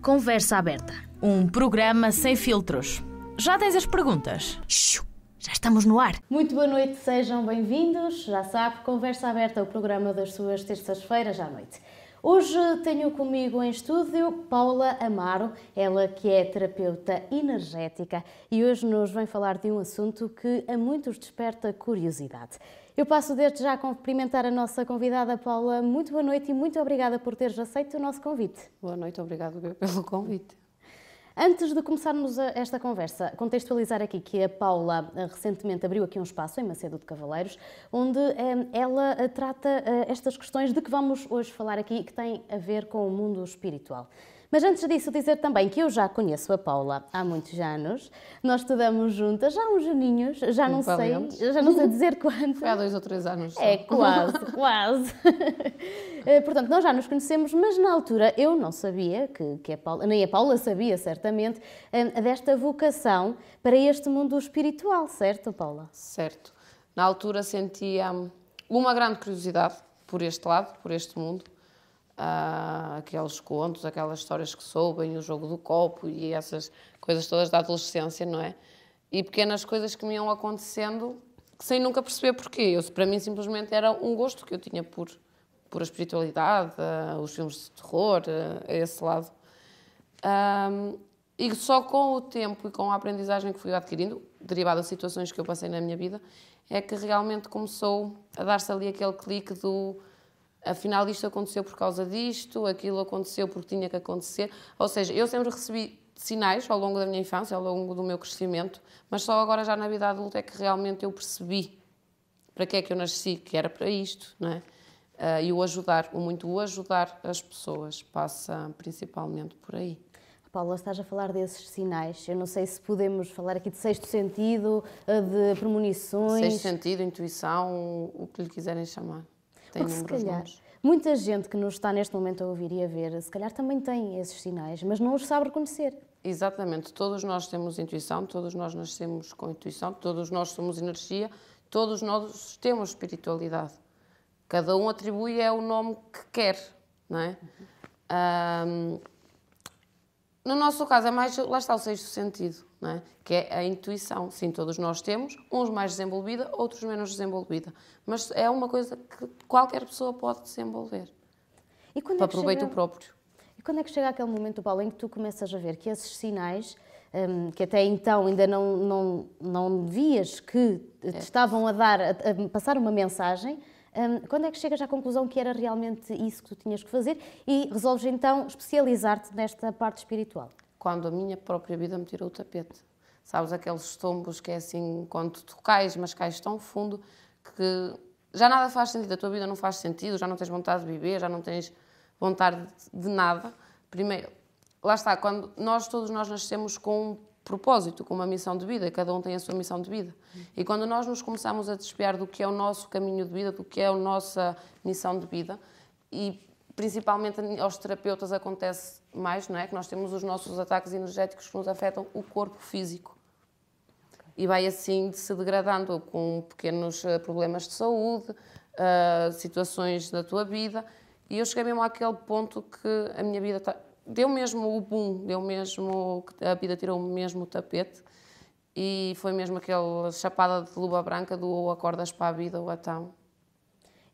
Conversa aberta. Um programa sem filtros. Já tens as perguntas? Shoo, já estamos no ar. Muito boa noite, sejam bem-vindos. Já sabe, Conversa Aberta, o programa das suas terças-feiras à noite. Hoje tenho comigo em estúdio Paula Amaro, ela que é terapeuta energética e hoje nos vem falar de um assunto que a muitos desperta curiosidade. Eu passo desde já a cumprimentar a nossa convidada Paula. Muito boa noite e muito obrigada por teres aceito o nosso convite. Boa noite, obrigado pelo convite. Antes de começarmos esta conversa, contextualizar aqui que a Paula eh, recentemente abriu aqui um espaço em Macedo de Cavaleiros, onde eh, ela eh, trata estas questões de que vamos hoje falar aqui, que têm a ver com o mundo espiritual. Mas antes disso, dizer também que eu já conheço a Paula há muitos anos. Nós estudamos juntas já há uns aninhos, já não, sei, antes. já não sei dizer quanto. Foi há dois ou três anos. Só. É, quase, quase. Eh, portanto, nós já nos conhecemos, mas na altura eu não sabia, que, que a Paula, nem a Paula sabia certamente, eh, desta vocação para este mundo espiritual, certo, Paula? Certo. Na altura sentia uma grande curiosidade por este lado, por este mundo ah, aqueles contos, aquelas histórias que soubem, o jogo do copo e essas coisas todas da adolescência, não é? E pequenas coisas que me iam acontecendo sem nunca perceber porquê. Eu, para mim, simplesmente era um gosto que eu tinha por, por a espiritualidade, ah, os filmes de terror, uh, esse lado. e só com o tempo e com a aprendizagem que fui adquirindo, derivada de situações que eu passei na minha vida, é que realmente começou a dar-se ali aquele clique do afinal isto aconteceu por causa disto, aquilo aconteceu porque tinha que acontecer. Ou seja, eu sempre recebi sinais ao longo da minha infância, ao longo do meu crescimento, mas só agora já na vida adulta é que realmente eu percebi para que é que eu nasci, que era para isto, não é? Uh, e o ajudar, o muito o ajudar as pessoas passa principalmente por aí. Paula, estás a falar desses sinais. Eu não sei se podemos falar aqui de sexto sentido, ah, de premonições. Sexto sentido, intuição, o que lhe quiserem chamar. Tem Porque se calhar muita gente que nos está neste momento a ouvir e a ver, se calhar também tem esses sinais, mas não os sabe reconhecer. Exatamente, todos nós temos intuição, todos nós nascemos com intuição, todos nós somos energia, todos nós temos espiritualidade. Cada um atribui é o nome que quer, não é? Uhum. No nosso caso, é mais, lá está o sexto sentido, não é? que é a intuição. Sim, todos nós temos, uns mais desenvolvida, outros menos desenvolvida. Mas é uma coisa que qualquer pessoa pode desenvolver. E quando é para é proveito chega... próprio. E quando é que chega aquele momento, Paulo, em que tu começas a ver que esses sinais, um, que até então ainda não, não, não vias que te é. estavam a dar, a, a passar uma mensagem, um, quando é que chegas à conclusão que era realmente isso que tu tinhas que fazer e resolves então especializar-te nesta parte espiritual? Quando a minha própria vida me tirou o tapete. Sabes, aqueles tombos que é assim, quando tu cais, mas cais tão fundo que já nada faz sentido, a tua vida não faz sentido, já não tens vontade de viver, já não tens vontade de nada. Primeiro, lá está, quando nós todos nós nascemos com propósito, com uma missão de vida, cada um tem a sua missão de vida. E quando nós nos começamos a desviar do que é o nosso caminho de vida, do que é a nossa missão de vida, e principalmente aos terapeutas acontece mais, não é? Que nós temos os nossos ataques energéticos que nos afetam o corpo físico e vai assim se degradando com pequenos eh, problemas de saúde, eh, situações da tua vida. E eu cheguei mesmo àquele ponto que a minha vida tá deu mesmo o boom, deu mesmo, a vida tirou mesmo o tapete e foi mesmo aquela chapada de luva branca do ou acordas para a vida ou então.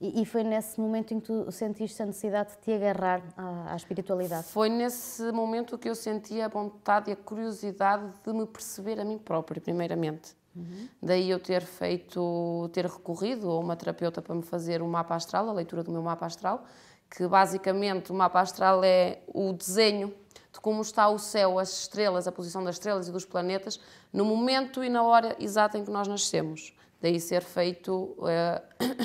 E, e foi nesse momento em que tu sentiste a necessidade de te agarrar à, à espiritualidade? Foi nesse momento que eu senti a vontade e a curiosidade de me perceber a mim própria, primeiramente. Uhum. Daí eu ter feito, ter recorrido a uma terapeuta para me fazer o um mapa astral, a leitura do meu mapa astral, que basicamente o mapa astral é o desenho de como está o céu, as estrelas, a posição das estrelas e dos planetas no momento e na hora exata em que nós nascemos. Daí ser feito é,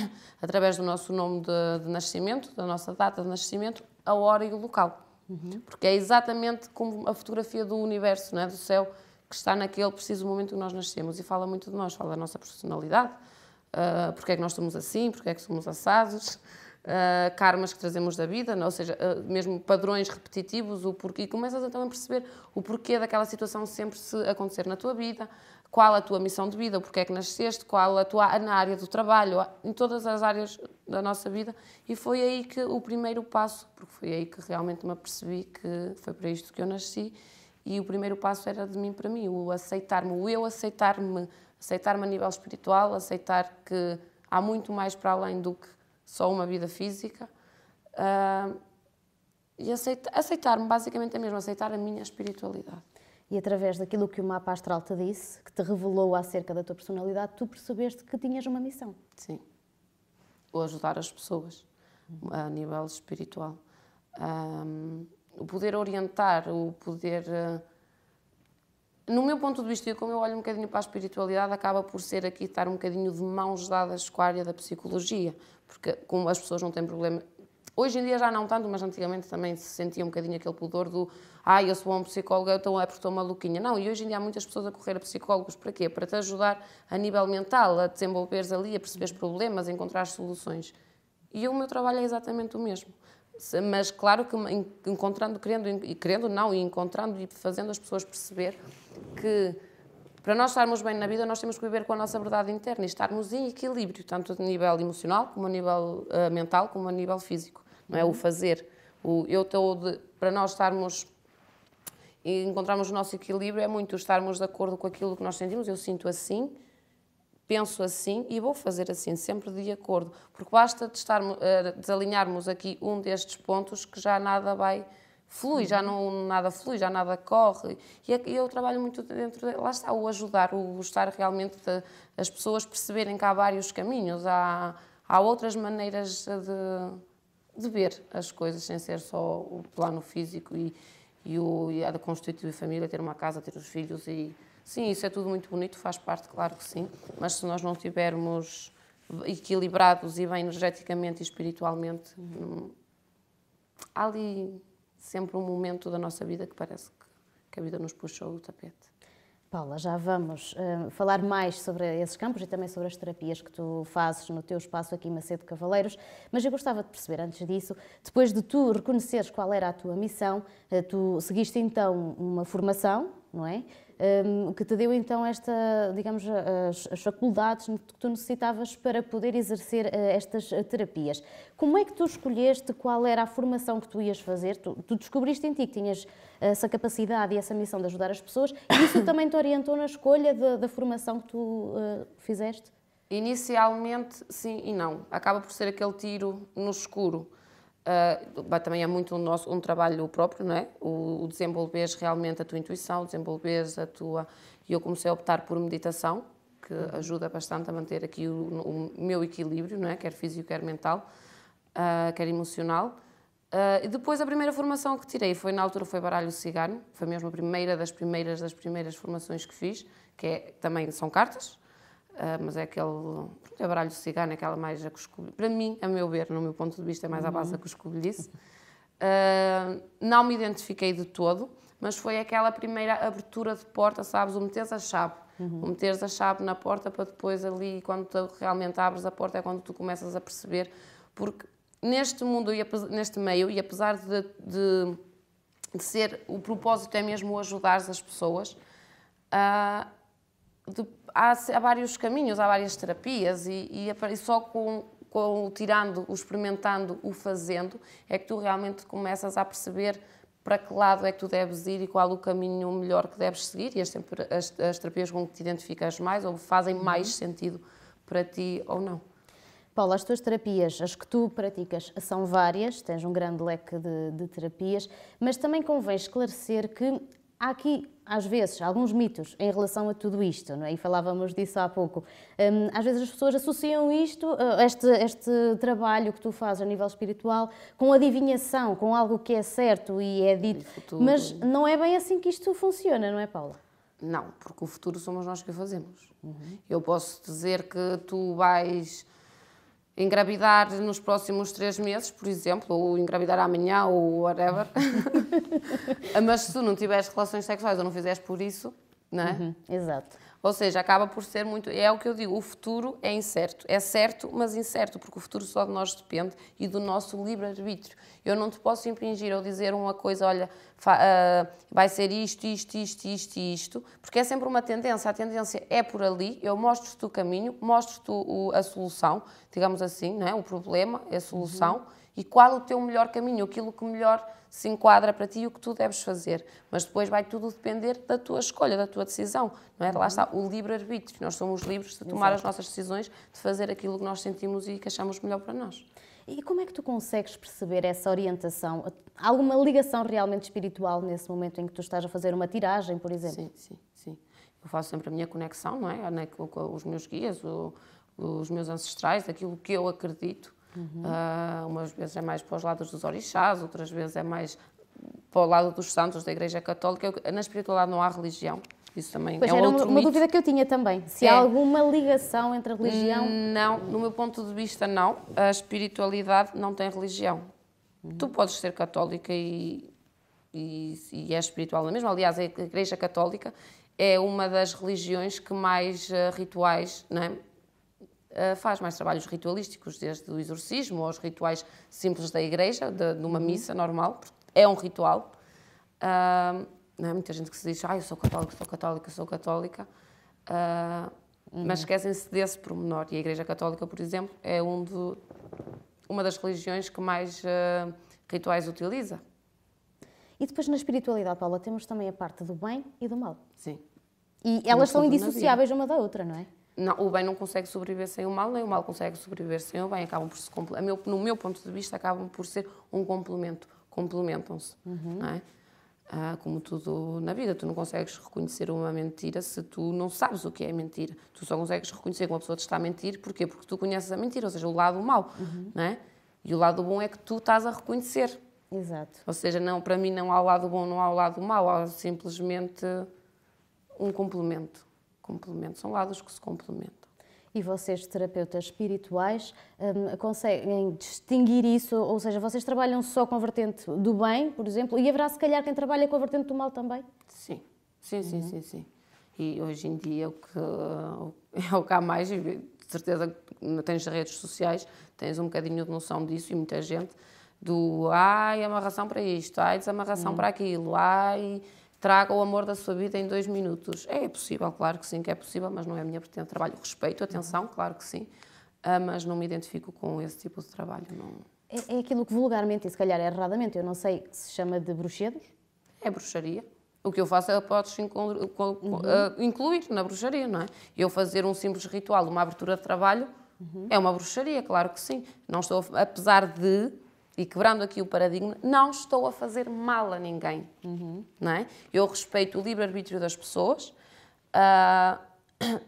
através do nosso nome de, de, nascimento, da nossa data de nascimento, a hora e o local. Uhum. Porque é exatamente como a fotografia do universo, não é? do céu, que está naquele preciso momento que nós nascemos e fala muito de nós, fala da nossa personalidade, uh, porque é que nós somos assim, porque é que somos assados, uh, karmas que trazemos da vida, não? ou seja, uh, mesmo padrões repetitivos, o porquê. E começas então a perceber o porquê daquela situação sempre se acontecer na tua vida, qual a tua missão de vida, o porquê é que nasceste, qual a tua na área do trabalho, em todas as áreas da nossa vida. E foi aí que o primeiro passo, porque foi aí que realmente me apercebi que foi para isto que eu nasci. E o primeiro passo era de mim para mim, o aceitar-me, o eu aceitar-me, aceitar-me a nível espiritual, aceitar que há muito mais para além do que só uma vida física. Uh, e aceitar-me, aceitar basicamente é mesmo, aceitar a minha espiritualidade. E através daquilo que o mapa astral te disse, que te revelou acerca da tua personalidade, tu percebeste que tinhas uma missão. Sim. Ou ajudar as pessoas hum, a nível espiritual. Um, o poder orientar, o poder uh, no meu ponto de vista, e como eu olho um bocadinho para a espiritualidade, acaba por ser aqui estar um bocadinho de mãos dadas com a área da psicologia, porque como as pessoas não têm problema. Hoje em dia já não tanto, mas antigamente também se sentia um bocadinho aquele pudor do ah, eu sou um psicólogo, então é porque estou maluquinha. Não, e hoje em dia há muitas pessoas a correr a psicólogos, para quê? Para te ajudar a nível mental, a desenvolveres ali, a perceberes problemas, a encontrar soluções. E o meu trabalho é exatamente o mesmo mas claro que encontrando, querendo e querendo não, e encontrando e fazendo as pessoas perceber que para nós estarmos bem na vida, nós temos que viver com a nossa verdade interna e estarmos em equilíbrio, tanto a nível emocional, como a nível uh, mental, como a nível físico. Não é o uhum. fazer. O eu estou para nós estarmos e encontrarmos o nosso equilíbrio é muito estarmos de acordo com aquilo que nós sentimos. Eu sinto assim, penso assim e vou fazer assim, sempre de acordo, porque basta de estar, eh, desalinharmos aqui um destes pontos que já nada vai flui, já não nada flui, já nada corre. E eu trabalho muito dentro de, lá está o ajudar, o estar realmente de, as pessoas perceberem que há vários caminhos, há, há outras maneiras de, de ver as coisas sem ser só o plano físico e, e, o, e a constituir família, ter uma casa, ter os filhos e Sim, isso é tudo muito bonito, faz parte, claro que sim, mas se nós não tivermos equilibrados e bem energeticamente e espiritualmente, hum, há ali sempre um momento da nossa vida que parece que, que a vida nos puxou o tapete. Paula, já vamos uh, falar mais sobre esses campos e também sobre as terapias que tu fazes no teu espaço aqui Macedo Cavaleiros, mas eu gostava de perceber antes disso, depois de tu reconheceres qual era a tua missão, uh, tu seguiste então uma formação, não é? um, que te deu então esta, digamos, as, as, faculdades que tu necessitavas para poder exercer uh, estas ah, terapias. Como é que tu escolheste qual era a formação que tu ias fazer? Tu, tu descobriste em ti que tinhas ah, essa capacidade e essa missão de ajudar as pessoas e isso também te orientou na escolha de, da formação que tu uh, fizeste? Inicialmente, sim e não. Acaba por ser aquele tiro no escuro. Uh, também é muito um, nosso, um trabalho próprio, não é? O, o desenvolveres realmente a tua intuição, desenvolveres a tua. E eu comecei a optar por meditação, que uhum. ajuda bastante a manter aqui o, o, meu equilíbrio, não é? Quer físico, quer mental, uh, quer emocional. Uh, e depois a primeira formação que tirei foi na altura foi baralho cigano, foi mesmo a primeira das primeiras das primeiras formações que fiz, que é, também são cartas. Ah, mas é aquele é baralho cigano, aquela mais a Para mim, a meu ver, no meu ponto de vista, é mais à base da cusculho Uh, não me identifiquei de todo, mas foi aquela primeira abertura de porta, sabes? O meteres a chave. Uhum. O meteres a chave na porta para depois ali, quando tu realmente abres a porta, é quando tu começas a perceber. Porque neste mundo, e neste meio, e apesar de, de, de ser. O propósito é mesmo ajudar as pessoas. Uh, de, há, há vários caminhos, há várias terapias e, e só com, com o tirando, o experimentando, o fazendo, é que tu realmente começas a perceber para que lado é que tu deves ir e qual o caminho melhor que deves seguir e as, as, as terapias com que te identificas mais ou fazem uhum. mais sentido para ti ou não. Paula, as tuas terapias, as que tu praticas, são várias, tens um grande leque de, de terapias, mas também convém esclarecer que há aqui às vezes, alguns mitos em relação a tudo isto, não é? e falávamos disso há pouco. Um, às vezes as pessoas associam isto, uh, este, este trabalho que tu fazes a nível espiritual, com adivinhação, com algo que é certo e é dito. Mas não é bem assim que isto funciona, não é, Paula? Não, porque o futuro somos nós que o fazemos. Uhum. Eu posso dizer que tu vais engravidar nos próximos três meses, por exemplo, ou engravidar amanhã ou whatever. Mas se tu não tiveres relações sexuais ou não fizeres por isso, não é? Uhum, exato. Ou seja, acaba por ser muito. É o que eu digo, o futuro é incerto. É certo, mas incerto, porque o futuro só de nós depende e do nosso livre-arbítrio. Eu não te posso impingir ou dizer uma coisa, olha, uh, vai ser isto, isto, isto, isto e isto, porque é sempre uma tendência. A tendência é por ali, eu mostro-te o caminho, mostro-te a solução, digamos assim, não é? o problema, a solução, uhum. e qual o teu melhor caminho, aquilo que melhor se enquadra para ti e o que tu deves fazer. Mas depois vai tudo depender da tua escolha, da tua decisão. Não é? Lá uhum. está o livre-arbítrio. Nós somos livres de tomar Exato. as nossas decisões, de fazer aquilo que nós sentimos e que achamos melhor para nós. E como é que tu consegues perceber essa orientação? Há alguma ligação realmente espiritual nesse momento em que tu estás a fazer uma tiragem, por exemplo? Sim, sim, sim. Eu faço sempre a minha conexão, não é? Com os meus guias, os meus ancestrais, aquilo que eu acredito Uhum. Uh, umas vezes é mais para os lados dos orixás, outras vezes é mais para o lado dos santos da Igreja Católica. na espiritualidade não há religião. Isso também pois é era uma, uma dúvida que eu tinha também. Se é. há alguma ligação entre a religião? Hum, não, no meu ponto de vista, não. A espiritualidade não tem religião. Uhum. Tu podes ser católica e, e, e é espiritual na mesma. Aliás, a Igreja Católica é uma das religiões que mais ah, rituais, não é? Eh, faz mais trabalhos ritualísticos, desde o exorcismo aos rituais simples da igreja, de, de uma uhum. missa normal, é um ritual. Uh, não é? Muita gente que se diz, ah, eu sou católica, sou católica, sou católica, uh, mas uhum. esquecem-se desse pormenor. E a Igreja Católica, por exemplo, é um de, uma das religiões que mais uh, rituais utiliza. E depois na espiritualidade, Paula, temos também a parte do bem e do mal. Sim. E elas são indissociáveis uma da outra, não é? não, o bem não consegue sobreviver sem o mal, nem o mal consegue sobreviver sem o bem. Acabam por se meu, no meu ponto de vista, acabam por ser um complemento, complementam-se. Uhum. É? Ah, como tudo na vida, tu não consegues reconhecer uma mentira se tu não sabes o que é mentira. Tu só consegues reconhecer que uma pessoa te está a mentir, porquê? Porque tu conheces a mentira, ou seja, o lado mau, uhum. é? E o lado bom é que tu estás a reconhecer. Exato. Ou seja, não, para mim não há o lado bom, não há o lado mau, há simplesmente um complemento complementam, são lados que se complementam. E vocês, terapeutas espirituais, um, conseguem distinguir isso? Ou seja, vocês trabalham só com a vertente do bem, por exemplo, e haverá se calhar quem trabalha com a vertente do mal também? Sim, sim, uhum. sim, sim, sim. E hoje em dia o que, é o que há mais, de certeza que tens redes sociais, tens um bocadinho de noção disso e muita gente do ai, amarração é para isto, ai, desamarração para aquilo, ai, traga o amor da sua vida em dois minutos. É possível, claro que sim, que é possível, mas não é a minha pretensão. Trabalho respeito, atenção, uhum. claro que sim, ah, mas não me identifico com esse tipo de trabalho. Não. É, é aquilo que vulgarmente e se calhar erradamente, eu não sei, se chama de bruxedos? É bruxaria. O que eu faço é podes uhum. Ah, incluir na bruxaria, não é? Eu fazer um simples ritual, uma abertura de trabalho, uhum. é uma bruxaria, claro que sim. Não estou, apesar de e quebrando aqui o paradigma, não estou a fazer mal a ninguém. Uhum. Não é? Eu respeito o livre-arbítrio das pessoas. Uh,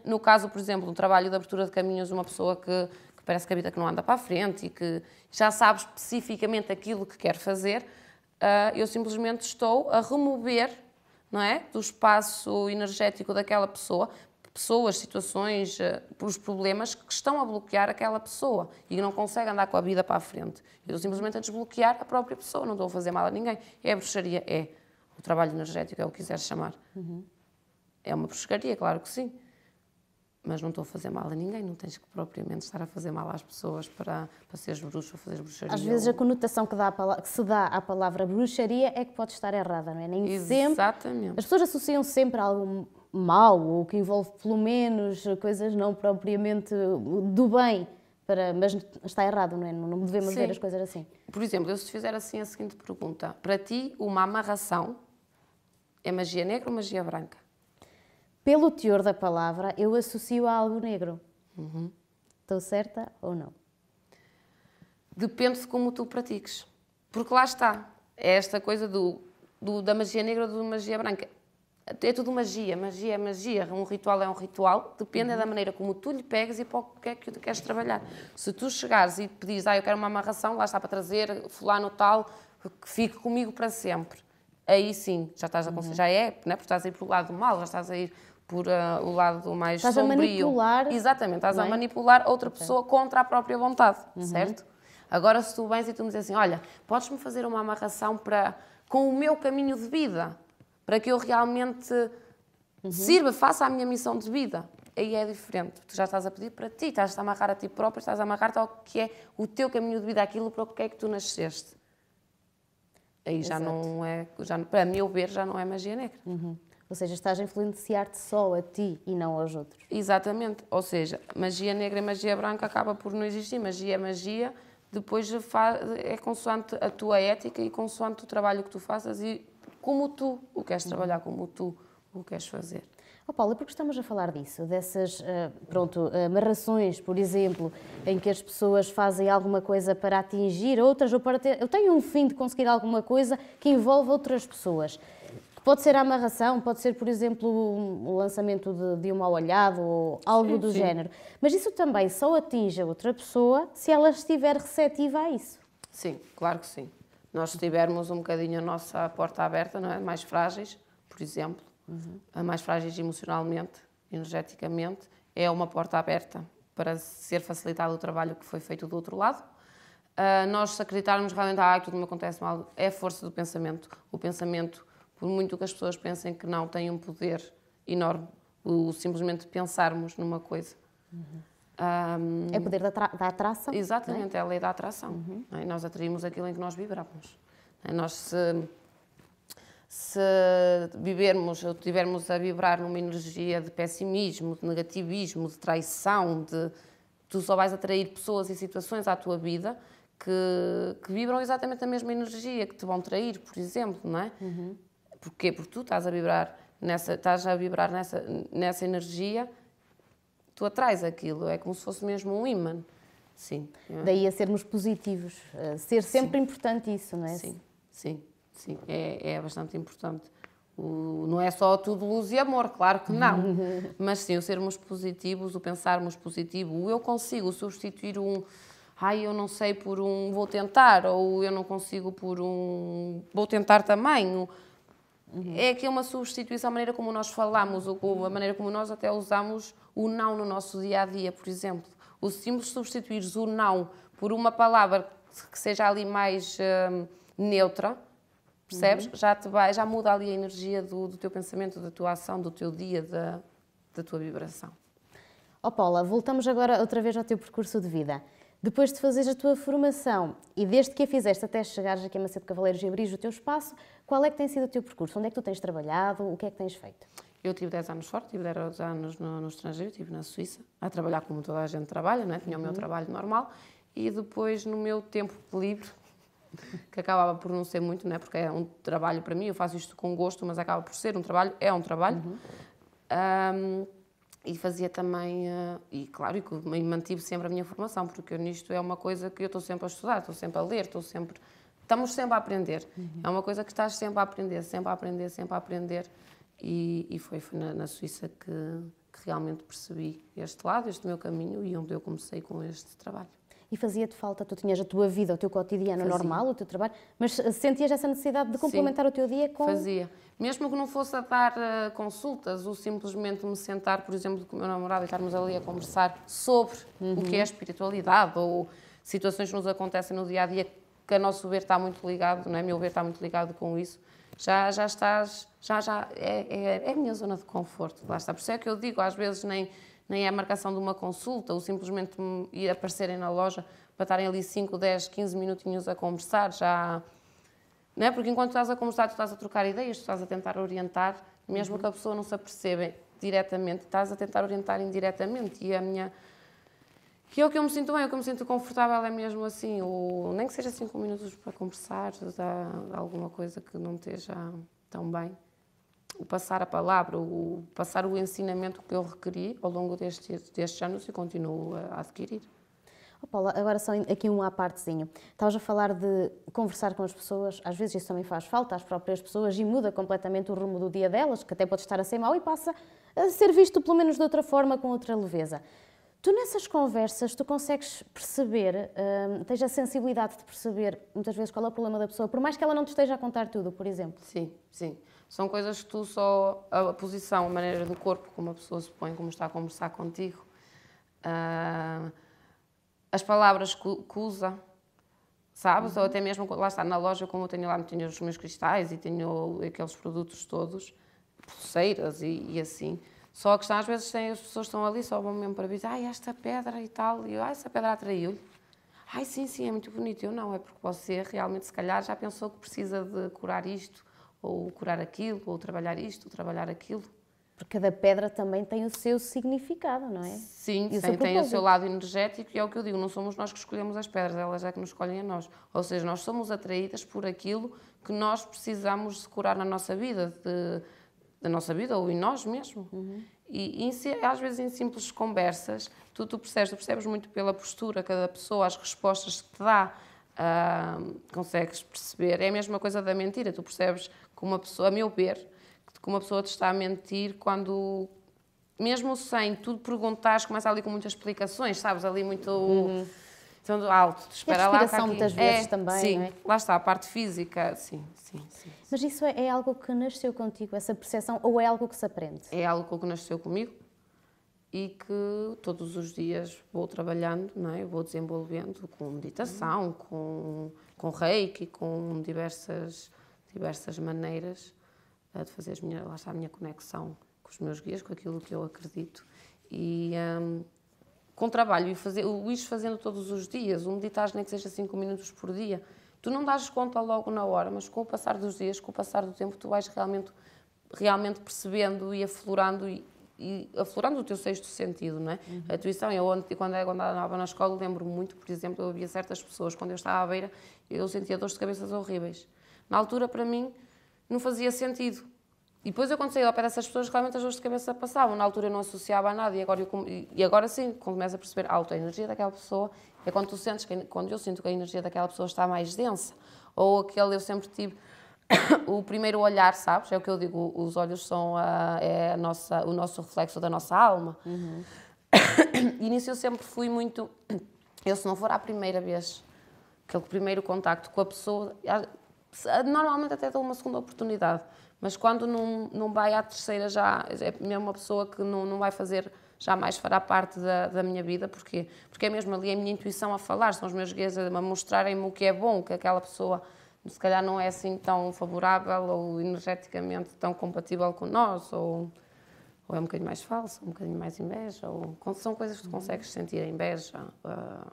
no caso, por exemplo, do trabalho de abertura de caminhos, uma pessoa que, que parece que habita que não anda para a frente e que já sabe especificamente aquilo que quer fazer, uh, eu simplesmente estou a remover não é, do espaço energético daquela pessoa pessoas, situações, eh, os problemas que estão a bloquear aquela pessoa e não consegue andar com a vida para a frente. Eu simplesmente a desbloquear a própria pessoa, não estou a fazer mal a ninguém. É a bruxaria, é. O trabalho energético é o que quiseres chamar. Uhum. É uma bruxaria, claro que sim. Mas não estou a fazer mal a ninguém, não tens que propriamente estar a fazer mal às pessoas para, para seres bruxo ou fazer bruxaria. Às vezes a conotação que, dá palavra, que se dá à palavra bruxaria é que pode estar errada, não é? Nem Exatamente. Sempre, as pessoas associam sempre a algum mal ou que envolve pelo menos coisas não propriamente do bem, para, mas está errado, não é? Não devemos Sim. ver as coisas assim. Por exemplo, eu se fizer assim a seguinte pergunta: para ti, uma amarração é magia negra ou magia branca? Pelo teor da palavra, eu associo a algo negro. Uhum. Estou certa ou não? Depende de como tu pratiques. Porque lá está. É esta coisa do, do da magia negra ou da magia branca é tudo magia, magia é magia, um ritual é um ritual, depende uhum. da maneira como tu lhe pegas e para o que é que tu queres trabalhar. Se tu chegares e pedires, ah, eu quero uma amarração, lá está para trazer fulano tal, que fique comigo para sempre, aí sim, já estás a conseguir, uhum. já é, né? porque estás a ir para o lado mal, já estás a ir por uh, o lado mais estás sombrio. Estás a manipular. Exatamente, estás bem? a é? manipular outra pessoa contra a própria vontade, uhum. certo? Agora, se tu vens e tu me dizes assim, olha, podes-me fazer uma amarração para, com o meu caminho de vida, para que eu realmente uhum. sirva, faça a minha missão de vida. Aí é diferente. Tu já estás a pedir para ti, estás a amarrar a ti próprio, estás a amarrar-te ao que é o teu caminho de vida, aquilo para o que é que tu nasceste. Aí Exato. já não é, já, para meu ver, já não é magia negra. Uhum. Ou seja, estás a influenciar-te só a ti e não aos outros. Exatamente. Ou seja, magia negra e magia branca acaba por não existir. Magia é magia, depois é consoante a tua ética e consoante o trabalho que tu faças e como tu o queres uhum. trabalhar, como tu o queres fazer. Oh Paulo, porque estamos a falar disso, dessas eh, pronto, amarrações, por exemplo, em que as pessoas fazem alguma coisa para atingir outras ou para ter. Eu tenho um fim de conseguir alguma coisa que envolve outras pessoas. Pode ser a amarração, pode ser, por exemplo, o lançamento de, de um mau olhado ou algo sim, do sim. género. Mas isso também só atinge a outra pessoa se ela estiver receptiva a isso. Sim, claro que sim nós tivermos um bocadinho a nossa porta aberta, não é? mais frágeis, por exemplo, uhum. mais frágeis emocionalmente, energeticamente, é uma porta aberta para ser facilitado o trabalho que foi feito do outro lado. Uh, nós, se acreditarmos realmente, ah, tudo me acontece mal, é força do pensamento. O pensamento, por muito que as pessoas pensem que não, tem um poder enorme. O, simplesmente pensarmos numa coisa. Uhum. Um, é poder da, da atração. Exatamente, é? é a lei da atração. Uhum. É? Nós atraímos aquilo em que nós vibramos. É? Nós, se, se vivermos ou estivermos a vibrar numa energia de pessimismo, de negativismo, de traição, de, tu só vais atrair pessoas e situações à tua vida que, que vibram exatamente a mesma energia, que te vão trair, por exemplo, não é? Uhum. Porquê? Porque tu estás a vibrar nessa, estás a vibrar nessa, nessa energia tu atrais aquilo, é como se fosse mesmo um imã. Sim. Daí a sermos positivos, a ser sempre sim. importante isso, não é? Sim, sim, sim, é, é bastante importante. O, não é só tudo luz e amor, claro que não. Mas sim, o sermos positivos, o pensarmos positivo, o eu consigo substituir um ai, eu não sei por um vou tentar, ou eu não consigo por um vou tentar também. Uhum. É que é uma substituição à maneira como nós falamos, ou a maneira como nós até usamos o não no nosso dia a dia, por exemplo. O simples substituir o não por uma palavra que seja ali mais uh, neutra, percebes? Uhum. Já te vai, já muda ali a energia do, do, teu pensamento, da tua ação, do teu dia, da, da tua vibração. Ó oh Paula, voltamos agora outra vez ao teu percurso de vida. Depois de fazeres a tua formação e desde que a fizeste até chegares aqui a Macedo Cavaleiros e abrires o teu espaço, qual é que tem sido o teu percurso? Onde é que tu tens trabalhado? O que é que tens feito? Eu tive 10 anos fora, tive 10 anos no, no estrangeiro, estive na Suíça, a trabalhar como toda a gente trabalha, não é? tinha o meu uhum. trabalho normal, e depois no meu tempo livre, que acabava por não ser muito, não é? porque é um trabalho para mim, eu faço isto com gosto, mas acaba por ser um trabalho, é um trabalho. Uhum. Um, e fazia também, uh, e claro, e mantive sempre a minha formação, porque nisto é uma coisa que eu estou sempre a estudar, estou sempre a ler, estou sempre. Estamos sempre a aprender. Uhum. É uma coisa que estás sempre a aprender, sempre a aprender, sempre a aprender. E, e foi, foi na, na, Suíça que, que realmente percebi este lado, este meu caminho e onde eu comecei com este trabalho. E fazia-te falta, tu tinhas a tua vida, o teu cotidiano normal, o teu trabalho, mas sentias essa necessidade de complementar Sim, o teu dia com. Fazia. Mesmo que não fosse a dar uh, consultas ou simplesmente me sentar, por exemplo, com o meu namorado e estarmos ali a conversar sobre uhum. o que é a uhum. espiritualidade ou situações que nos acontecem no dia a dia, que a nosso ver está muito ligado, não é? Meu ver está muito ligado com isso já, já estás, já, já, é, é, é, a minha zona de conforto, lá está. Por isso é que eu digo, às vezes nem, nem é a marcação de uma consulta, ou simplesmente ir aparecerem na loja para estarem ali 5, 10, 15 minutinhos a conversar, já... Não é? Porque enquanto estás a conversar, tu estás a trocar ideias, tu estás a tentar orientar, mesmo uhum. que a pessoa não se aperceba diretamente, estás a tentar orientar indiretamente. E a minha, que é o que eu me sinto bem, o que eu me sinto confortável é mesmo assim, ou nem que seja cinco minutos para conversar, alguma coisa que não esteja tão bem. O passar a palavra, o passar o ensinamento que eu requeri ao longo destes, destes anos e continuo a adquirir. Oh Paula, agora só aqui um à Estavas a falar de conversar com as pessoas, às vezes isso também faz falta às próprias pessoas e muda completamente o rumo do dia delas, que até pode estar a ser mau e passa a ser visto pelo menos de outra forma, com outra leveza. Tu nessas conversas, tu consegues perceber, hum, tens a sensibilidade de perceber muitas vezes qual é o problema da pessoa, por mais que ela não te esteja a contar tudo, por exemplo? Sim, sim. São coisas que tu só, a posição, a maneira do corpo, como a pessoa se põe, como está a conversar contigo, uh, as palavras que usa, sabes? Uhum. Ou até mesmo, lá está, na loja, como eu tenho lá, tenho os meus cristais e tenho aqueles produtos todos, pulseiras e, e assim, só a questão, às vezes, tem, as pessoas estão ali só vão mesmo para dizer, ai, esta pedra e tal, e eu, ai, essa pedra atraiu-lhe. Ai, sim, sim, é muito bonito. Eu não, é porque você realmente, se calhar, já pensou que precisa de curar isto, ou curar aquilo, ou trabalhar isto, ou trabalhar aquilo. Porque cada pedra também tem o seu significado, não é? Sim, o sim tem o seu lado energético e é o que eu digo, não somos nós que escolhemos as pedras, elas é que nos escolhem a nós. Ou seja, nós somos atraídas por aquilo que nós precisamos curar na nossa vida, de da nossa vida ou em nós mesmo. Uhum. E, e, às vezes em simples conversas, tu, tu percebes, tu percebes muito pela postura cada pessoa, as respostas que te dá, uh, consegues perceber. É a mesma coisa da mentira, tu percebes como uma pessoa, a meu ver, que uma pessoa te está a mentir quando mesmo sem tu perguntares, começa ali com muitas explicações, sabes, ali muito... Uhum então, alto, espera lá. a respiração lá, muitas vezes é, também, sim, não é? Lá está, a parte física, sim, sim, sim. Mas isso é, é algo que nasceu contigo, essa percepção, ou é algo que se aprende? É algo que nasceu comigo e que todos os dias vou trabalhando, não é? vou desenvolvendo com meditação, com, com reiki, com diversas, diversas maneiras eh, de fazer as minhas, lá está a minha conexão com os meus guias, com aquilo que eu acredito. E, hum, com trabalho e fazer, o isso fazendo todos os dias, o meditar nem que seja 5 minutos por dia, tu não dás conta logo na hora, mas com o passar dos dias, com o passar do tempo, tu vais realmente, realmente percebendo e aflorando e, e aflorando o teu sexto sentido, não é? Uhum. A intuição, eu ontem, quando andava na escola, lembro muito, por exemplo, eu havia certas pessoas, quando eu estava à beira, eu sentia dores de cabeças horríveis. Na altura, para mim, não fazia sentido e depois eu quando saí ao pé dessas pessoas, realmente as dores de cabeça passavam. Na altura eu não associava a nada e agora, eu, e agora sim, começo a perceber a alta energia daquela pessoa. É quando tu sentes, que, quando eu sinto que a energia daquela pessoa está mais densa. Ou aquele eu sempre tive o primeiro olhar, sabes? É o que eu digo, os olhos são a, é a nossa, o nosso reflexo da nossa alma. Uhum. E nisso eu sempre fui muito... Eu se não for a primeira vez, aquele primeiro contacto com a pessoa, normalmente até dou uma segunda oportunidade mas quando não, não vai à terceira já, é mesmo uma pessoa que não, não vai fazer, jamais fará parte da, da minha vida, porque porque é mesmo ali a minha intuição a falar, são os meus guias a mostrarem-me o que é bom, que aquela pessoa se calhar não é assim tão favorável ou energeticamente tão compatível com nós, ou, ou é um bocadinho mais falso, um bocadinho mais inveja, ou são coisas que tu uhum. consegues sentir, a inveja. Uh,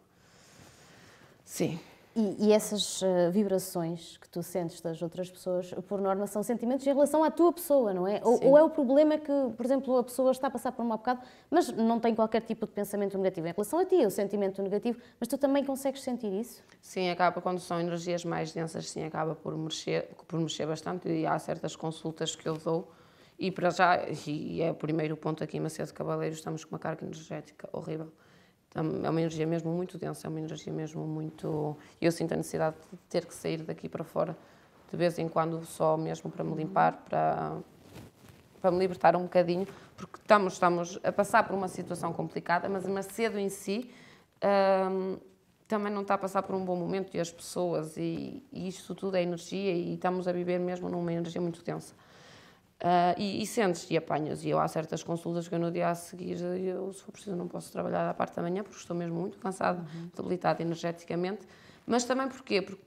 sim. E, e essas uh, vibrações que tu sentes das outras pessoas, por norma, são sentimentos em relação à tua pessoa, não é? Ou, ou, é o problema que, por exemplo, a pessoa está a passar por um mau bocado, mas não tem qualquer tipo de pensamento negativo em relação a ti, é o sentimento negativo, mas tu também consegues sentir isso? Sim, acaba quando são energias mais densas, sim, acaba por mexer, por mexer bastante e há certas consultas que eu dou. E para já, e é o primeiro ponto aqui Macedo Cavaleiro, estamos com uma carga energética horrível. Então, é uma energia mesmo muito densa, é uma energia mesmo muito. Eu sinto a necessidade de ter que sair daqui para fora de vez em quando, só mesmo para me limpar, para, para me libertar um bocadinho, porque estamos, estamos a passar por uma situação complicada, mas Macedo em si hum, também não está a passar por um bom momento e as pessoas, e, e isto tudo é energia, e estamos a viver mesmo numa energia muito densa. Uh, e, e sentes e apanhas. E eu há certas consultas que eu no dia a seguir, eu, se for preciso, não posso trabalhar à parte da manhã porque estou mesmo muito cansada, uhum. debilitada energeticamente. Mas também porquê? Porque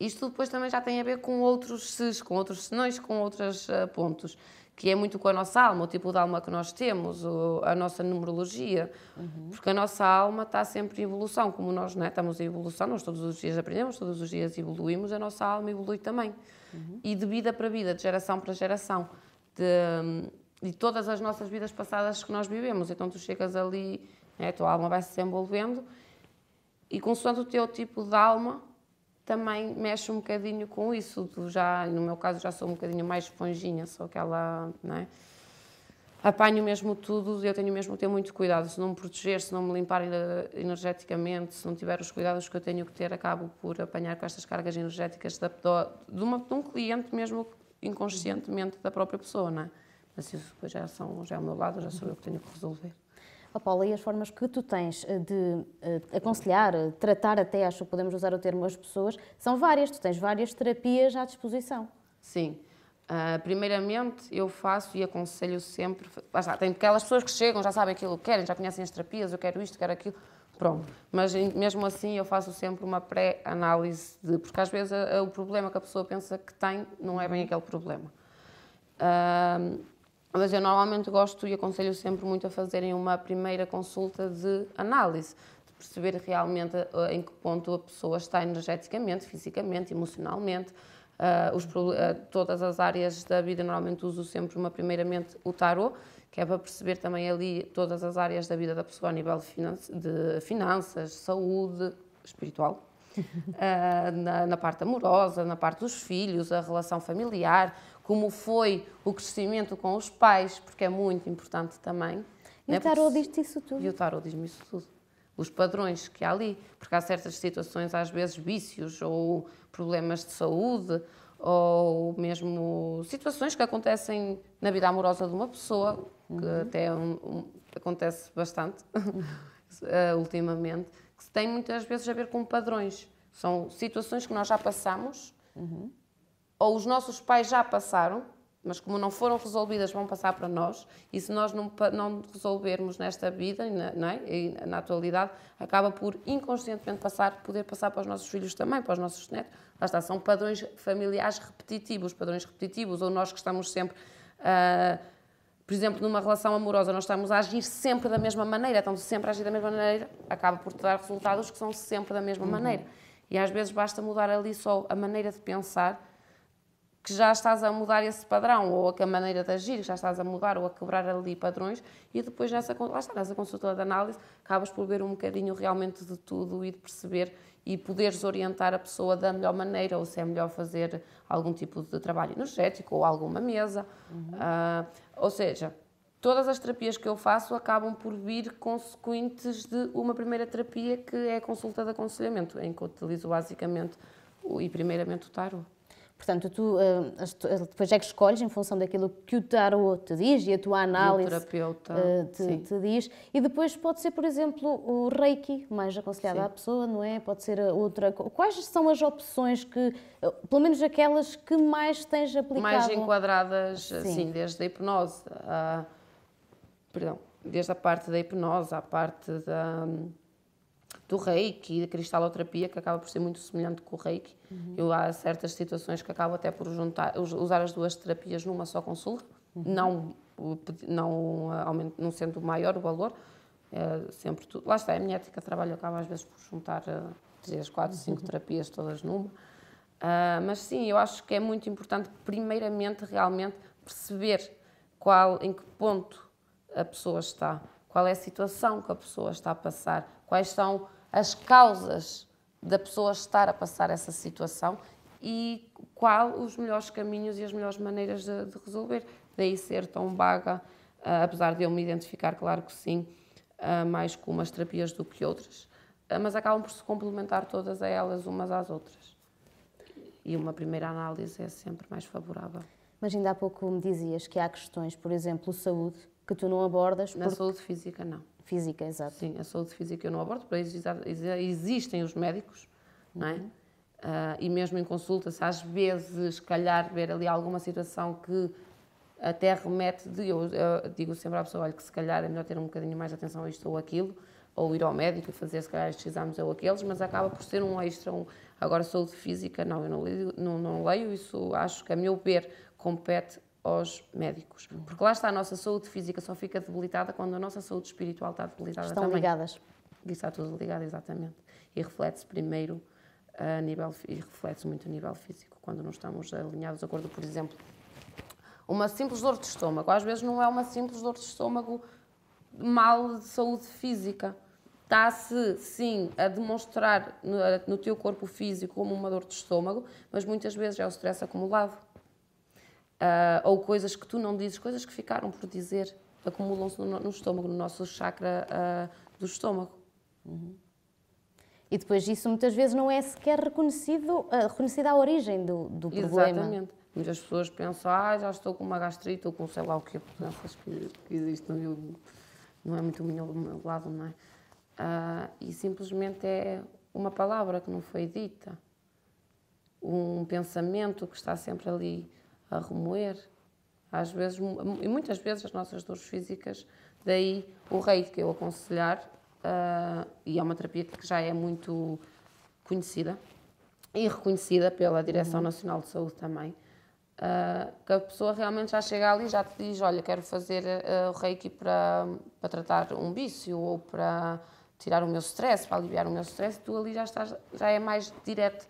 isto depois também já tem a ver com outros ses, com outros senões, com outros uh, ah, pontos, que é muito com a nossa alma, o tipo de alma que nós temos, o, a nossa numerologia, uhum. porque a nossa alma está sempre em evolução, como nós né, estamos em evolução, nós todos os dias aprendemos, todos os dias evoluímos, a nossa alma evolui também uhum. e de vida para vida, de geração para geração, de, de, todas as nossas vidas passadas que nós vivemos. Então tu chegas ali, né, a tua alma vai se desenvolvendo e consoante o teu tipo de alma, também mexe um bocadinho com isso. Tu já, no meu caso, já sou um bocadinho mais esponjinha, sou aquela, né, apanho mesmo tudo, eu tenho mesmo que ter muito cuidado, se não me proteger, se não me limpar energeticamente, se não tiver os cuidados que eu tenho que ter, acabo por apanhar com estas cargas energéticas de, uma, de um cliente mesmo inconscientemente da própria pessoa, não é? Mas isso depois já, são, já é o meu lado, já sou eu que tenho que resolver. Oh, Paula, e as formas que tu tens eh, de eh, aconselhar, eh, tratar até, acho que podemos usar o termo, as pessoas, são várias. Tu tens várias terapias à disposição. Sim. Uh, primeiramente, eu faço e aconselho sempre. Ah, tem aquelas pessoas que chegam, já sabem aquilo que querem, já conhecem as terapias, eu quero isto, quero aquilo. Pronto. Mas mesmo assim, eu faço sempre uma pré-análise, de... porque às vezes a, ah, a, o problema que a pessoa pensa que tem não é bem uhum. aquele problema. Uh, mas eu normalmente gosto e aconselho sempre muito a fazerem uma primeira consulta de análise, de perceber realmente em que ponto a pessoa está energeticamente, fisicamente, emocionalmente Uh, os, uh, todas as áreas da vida normalmente uso sempre uma primeiramente o tarot, que é para perceber também ali todas as áreas da vida da pessoa a nível de finanças, saúde, espiritual, uh, na, na, parte amorosa, na parte dos filhos, a relação familiar, como foi o crescimento com os pais, porque é muito importante também. E né? o tarot diz-te isso tudo. E o tarot diz-me isso tudo os padrões que há ali, porque há certas situações, às vezes vícios ou problemas de saúde ou mesmo situações que acontecem na vida amorosa de uma pessoa, que uhum. até é um, um, acontece bastante eh, ultimamente, que tem muitas vezes a ver com padrões. São situações que nós já passamos uhum. ou os nossos pais já passaram mas como não foram resolvidas, vão passar para nós, e se nós não, não resolvermos nesta vida na, é? na atualidade, acaba por inconscientemente passar, poder passar para os nossos filhos também, para os nossos netos. Lá está, são padrões familiares repetitivos, padrões repetitivos, ou nós que estamos sempre. Uh, por exemplo, numa relação amorosa, nós estamos a agir sempre da mesma maneira, estamos sempre a agir da mesma maneira, acaba por dar resultados que são sempre da mesma uhum. maneira. E às vezes basta mudar ali só a maneira de pensar, que já estás a mudar esse padrão, ou que a maneira de agir, que já estás a mudar, ou a quebrar ali padrões, e depois nessa, lá está, nessa consulta de análise, acabas por ver um bocadinho realmente de tudo e de perceber e poderes orientar a pessoa da melhor maneira, ou se é melhor fazer algum tipo de trabalho energético, ou alguma mesa. Uhum. Uh, ou seja, todas as terapias que eu faço acabam por vir consequentes de uma primeira terapia, que é a consulta de aconselhamento, em que utilizo basicamente e primeiramente o tarot. Portanto, tu eh, depois é que escolhes em função daquilo que o tarot te diz e a tua análise eh, te, te, diz. E depois pode ser, por exemplo, o reiki, mais aconselhado sim. à pessoa, não é? Pode ser eh, outra. Quais são as opções que, pelo menos aquelas que mais tens aplicado? Mais enquadradas, sim. assim, desde a hipnose, a... perdão, desde a parte da hipnose à parte da do reiki, da cristaloterapia, que acaba por ser muito semelhante com o reiki. Uhum. Eu há certas situações que acabo até por juntar, usar as duas terapias numa só consulta, uhum. não, não, eh, aumento, não sendo maior o valor. É, sempre tudo. Lá está, a minha ética de trabalho acaba às vezes por juntar eh, três, quatro, cinco uhum. terapias todas numa. Uh, mas sim, eu acho que é muito importante, primeiramente, realmente perceber qual, em que ponto a pessoa está, qual é a situação que a pessoa está a passar, quais são as causas da pessoa estar a passar essa situação e qual os melhores caminhos e as melhores maneiras de, de resolver. Daí ser tão vaga, uh, apesar de eu me identificar, claro que sim, uh, mais com umas terapias do que outras, uh, mas acabam por se complementar todas a elas umas às outras. E uma primeira análise é sempre mais favorável. Mas ainda há pouco me dizias que há questões, por exemplo, saúde, que tu não abordas. Na saúde física, não. Física, exato. Sim, a saúde física eu não abordo, para isso existem os médicos, uhum. não é? Uh, e mesmo em consulta, se às vezes, calhar, ver ali alguma situação que até remete de. Eu, eu, digo sempre à pessoa: olha, que se calhar é melhor ter um bocadinho mais de atenção a isto ou aquilo, ou ir ao médico e fazer, se calhar, estes exames ou aqueles, mas acaba por ser um extra. Um, agora, saúde física, não, eu não leio, não, não leio isso acho que, a meu ver, compete aos médicos. Uhum. Porque lá está, a nossa saúde física só fica debilitada quando a nossa saúde espiritual está debilitada Estão também. ligadas. Está tudo ligado, exatamente. E reflete-se primeiro eh, a nível, e reflete-se muito a nível físico, quando não estamos alinhados de acordo, por exemplo, uma simples dor de estômago. Às vezes não é uma simples dor de estômago mal de saúde física. Está-se, sim, a demonstrar no, no teu corpo físico como uma dor de estômago, mas muitas vezes é o stress acumulado uh, ou coisas que tu não dizes, coisas que ficaram por dizer, acumulam-se no, no, estômago, no nosso chakra uh, do estômago. Uhum. E depois isso muitas vezes não é sequer reconhecido, uh, reconhecida a origem do, do problema. Exatamente. Muitas pessoas pensam, ah, já estou com uma gastrite ou com sei lá o que, doenças que, que existem, é? eu, não é muito o meu, o meu lado, não é? Uh, e simplesmente é uma palavra que não foi dita, um pensamento que está sempre ali a remoer. Às vezes, e muitas vezes as nossas dores físicas, daí o reiki que eu aconselhar, uh, e é uma terapia que já é muito conhecida e reconhecida pela Direção uhum. Nacional de Saúde também, uh, que a pessoa realmente já chega ali e já te diz, olha, quero fazer uh, o reiki para, para tratar um vício ou para tirar o meu stress, para aliviar o meu stress, tu ali já, estás, já é mais direto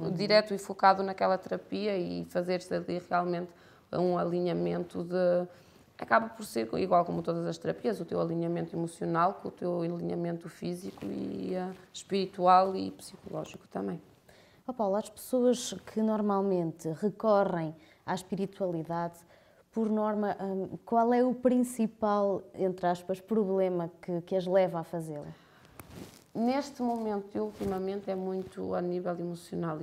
uhum. direto e focado naquela terapia e fazer-se ali realmente um alinhamento de. Acaba por ser, igual como todas as terapias, o teu alinhamento emocional com o teu alinhamento físico e uh, espiritual e psicológico também. Oh Paula, as pessoas que normalmente recorrem à espiritualidade, por norma, hum, qual é o principal, entre aspas, problema que, que as leva a fazê-lo? neste momento e ultimamente é muito a nível emocional,